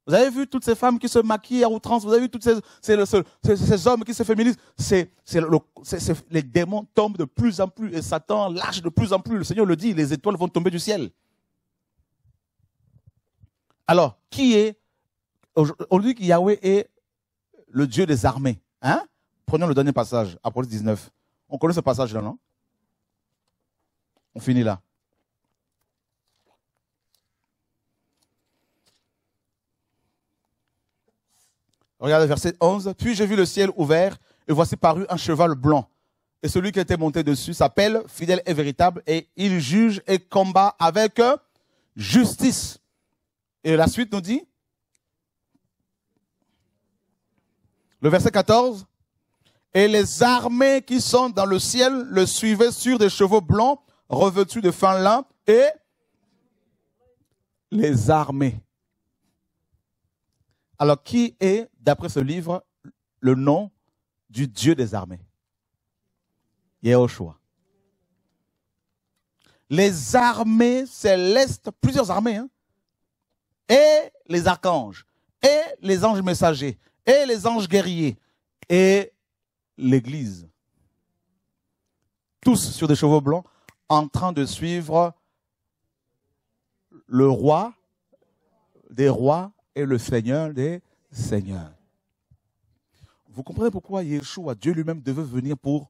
Vous avez vu toutes ces femmes qui se maquillent à outrance, vous avez vu tous ces, ces, ces, ces, hommes qui se féminisent. C'est, le, les démons tombent de plus en plus et Satan lâche de plus en plus. Le Seigneur le dit, les étoiles vont tomber du ciel. Alors, qui est... On dit que Yahweh est le Dieu des armées. Hein Prenons le dernier passage, Apocalypse 19. On connaît ce passage-là, non On finit là. Regarde verset 11. Puis j'ai vu le ciel ouvert, et voici paru un cheval blanc. Et celui qui était monté dessus s'appelle fidèle et véritable, et il juge et combat avec justice. Et la suite nous dit, le verset 14, et les armées qui sont dans le ciel le suivaient sur des chevaux blancs revêtus de fin lin et les armées. Alors, qui est, d'après ce livre, le nom du Dieu des armées Yahushua. Les armées célestes, plusieurs armées, hein, et les archanges, et les anges messagers, et les anges guerriers, et l'Église. Tous sur des chevaux blancs, en train de suivre le roi des rois et le Seigneur des Seigneurs. Vous comprenez pourquoi Yeshua, Dieu lui-même, devait venir pour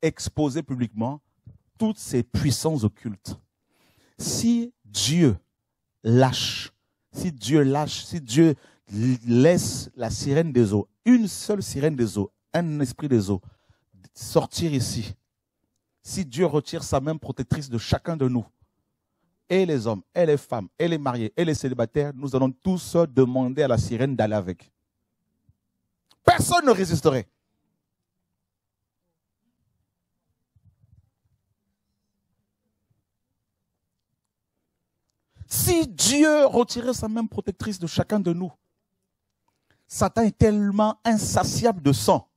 exposer publiquement toutes ces puissances occultes. Si Dieu lâche, si Dieu lâche, si Dieu laisse la sirène des eaux, une seule sirène des eaux, un esprit des eaux, sortir ici, si Dieu retire sa même protectrice de chacun de nous, et les hommes, et les femmes, et les mariés, et les célibataires, nous allons tous demander à la sirène d'aller avec. Personne ne résisterait. Si Dieu retirait sa même protectrice de chacun de nous, Satan est tellement insatiable de sang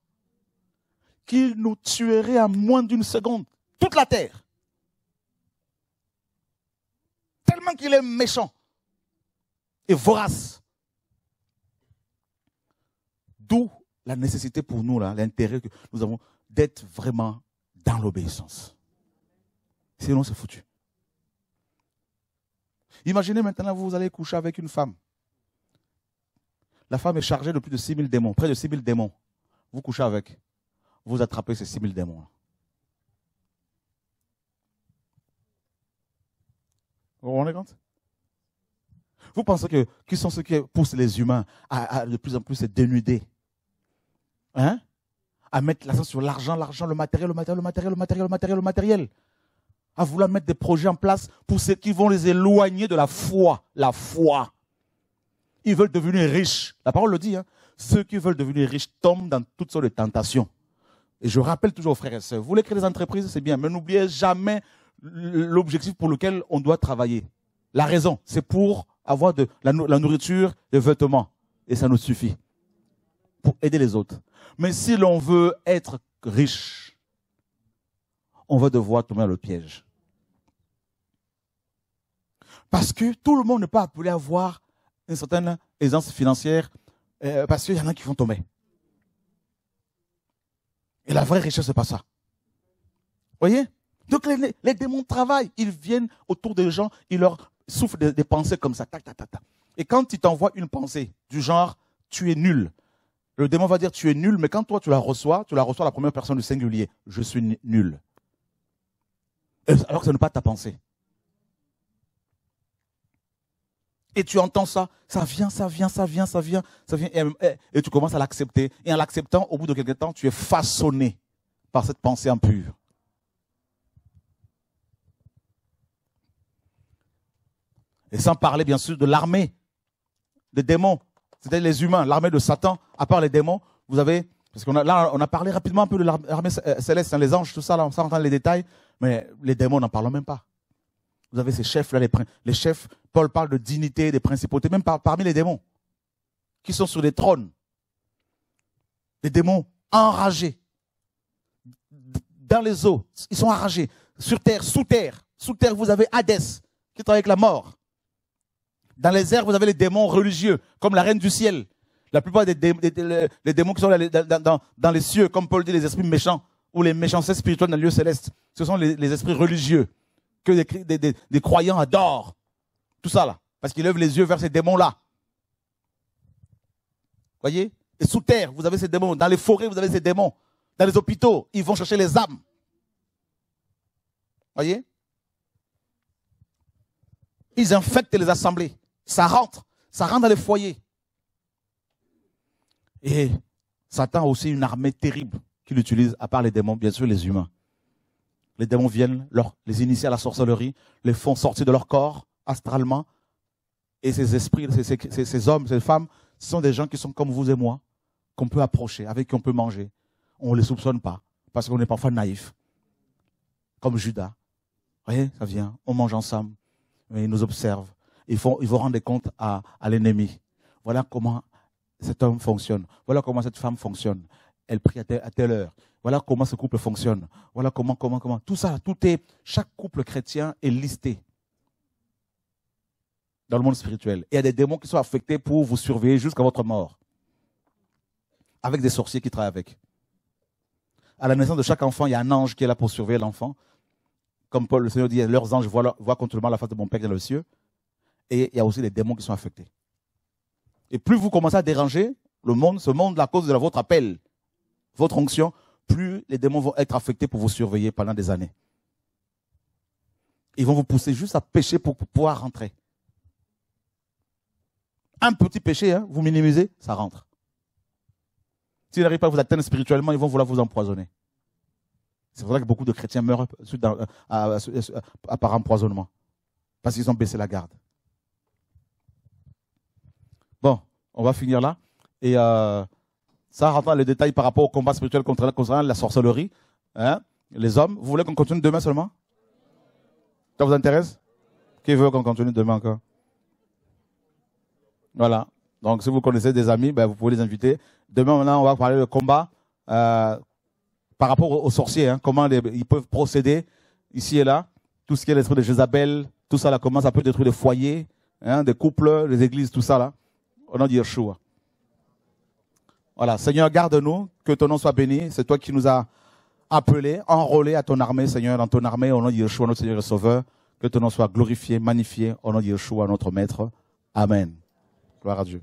qu'il nous tuerait à moins d'une seconde, toute la terre. tellement qu'il est méchant et vorace. D'où la nécessité pour nous, l'intérêt que nous avons d'être vraiment dans l'obéissance. Sinon, c'est foutu. Imaginez maintenant, vous allez coucher avec une femme. La femme est chargée de plus de 6000 démons, près de 6000 démons. Vous couchez avec. Vous attrapez ces 6000 démons. -là. Vous vous rendez compte Vous pensez que qui sont ceux qui poussent les humains à, de plus en plus se dénuder Hein À mettre l'accent sur l'argent, l'argent, le matériel, le matériel, le matériel, le matériel, le matériel, le matériel. À vouloir mettre des projets en place pour ceux qui vont les éloigner de la foi. La foi. Ils veulent devenir riches. La parole le dit. Hein ceux qui veulent devenir riches tombent dans toutes sortes de tentations. Et je rappelle toujours, aux frères et sœurs, vous voulez créer des entreprises, c'est bien, mais n'oubliez jamais l'objectif pour lequel on doit travailler. La raison, c'est pour avoir de la, nourriture, des vêtements. Et ça nous suffit pour aider les autres. Mais si l'on veut être riche, on va devoir tomber dans le piège. Parce que tout le monde n'est pas appelé à avoir une certaine aisance financière, euh, parce qu'il y en a qui vont tomber. Et la vraie richesse, c'est pas ça. Voyez donc les, les, démons travaillent, ils viennent autour des gens, ils leur souffrent des, pensées comme ça, Et quand ils t'envoient une pensée du genre tu es nul, le démon va dire tu es nul, mais quand toi tu la reçois, tu la reçois la première personne du singulier, je suis nul. Euh, alors que ce n'est pas ta pensée. Et tu entends ça, ça vient, ça vient, ça vient, ça vient, ça vient, et, et tu commences à l'accepter. Et en l'acceptant, au bout de quelques temps, tu es façonné par cette pensée impure. Et sans parler, bien sûr, de l'armée des démons, c'est-à-dire les humains, l'armée de Satan, à part les démons, vous avez, parce qu'on a, là, on a parlé rapidement un peu de l'armée euh, céleste, hein, les anges, tout ça, là, on s'entend les détails, mais les démons, n'en parlons même pas. Vous avez ces chefs-là, les, les, chefs, Paul parle de dignité, des principautés, même parmi les démons, qui sont sur des trônes. Des démons enragés. Dans les eaux, ils sont enragés. Sur terre, sous terre. Sous terre, vous avez Hadès, qui travaille avec la mort. Dans les airs, vous avez les démons religieux, comme la reine du ciel. La plupart des, démons qui sont dans, les cieux, comme Paul dit, les esprits méchants ou les méchancetés spirituelles dans le lieu céleste, ce sont les, esprits religieux que des, croyants adorent. Tout ça là, parce qu'ils lèvent les yeux vers ces démons-là. Voyez Et sous terre, vous avez ces démons. Dans les forêts, vous avez ces démons. Dans les hôpitaux, ils vont chercher les âmes. Voyez Ils infectent les assemblées. Ça rentre. Ça rentre dans les foyers. Et Satan a aussi une armée terrible qu'il utilise, à part les démons, bien sûr les humains. Les démons viennent, les initient à la sorcellerie, les font sortir de leur corps astralement. Et ces esprits, ces, hommes, ces femmes, ce sont des gens qui sont comme vous et moi, qu'on peut approcher, avec qui on peut manger. On ne les soupçonne pas, parce qu'on est parfois naïf. Comme Judas. Vous voyez, ça vient, on mange ensemble, mais ils nous observent ils vont, ils vont rendre compte à, à l'ennemi. Voilà comment cet homme fonctionne. Voilà comment cette femme fonctionne. Elle prie à telle, heure. Voilà comment ce couple fonctionne. Voilà comment, comment, comment. Tout ça, tout est, chaque couple chrétien est listé dans le monde spirituel. Et il y a des démons qui sont affectés pour vous surveiller jusqu'à votre mort. Avec des sorciers qui travaillent avec. À la naissance de chaque enfant, il y a un ange qui est là pour surveiller l'enfant. Comme Paul, le Seigneur dit, leurs anges voient, contre moi la face de mon Père dans le ciel et il y a aussi les démons qui sont affectés. Et plus vous commencez à déranger le monde, ce monde, la cause de votre appel, votre onction, plus les démons vont être affectés pour vous surveiller pendant des années. Ils vont vous pousser juste à pécher pour pouvoir rentrer. Un petit péché, hein, vous minimisez, ça rentre. S'ils n'arrivent pas à vous atteindre spirituellement, ils vont vouloir vous empoisonner. C'est pour ça que beaucoup de chrétiens meurent par empoisonnement. Parce qu'ils ont baissé la garde. On va finir là. Et euh, ça rentre dans les détails par rapport au combat spirituel contre, la sorcellerie. Hein. les hommes, vous voulez qu'on continue demain seulement Ça vous intéresse Qui veut qu'on continue demain encore Voilà. Donc si vous connaissez des amis, ben, vous pouvez les inviter. Demain, maintenant, on va parler du combat euh, par rapport aux, sorciers, hein. comment ils peuvent procéder ici et là. Tout ce qui est l'esprit de Jézabel, tout ça là, comment ça peut détruire des foyers, hein, des couples, des églises, tout ça là. Au nom de Yeshua. Voilà. Seigneur, garde-nous. Que ton nom soit béni. C'est toi qui nous as appelés, enrôlés à ton armée, Seigneur, dans ton armée. Au nom de Yeshua, notre Seigneur et Sauveur. Que ton nom soit glorifié, magnifié. Au nom de Yeshua, notre Maître. Amen. Gloire à Dieu.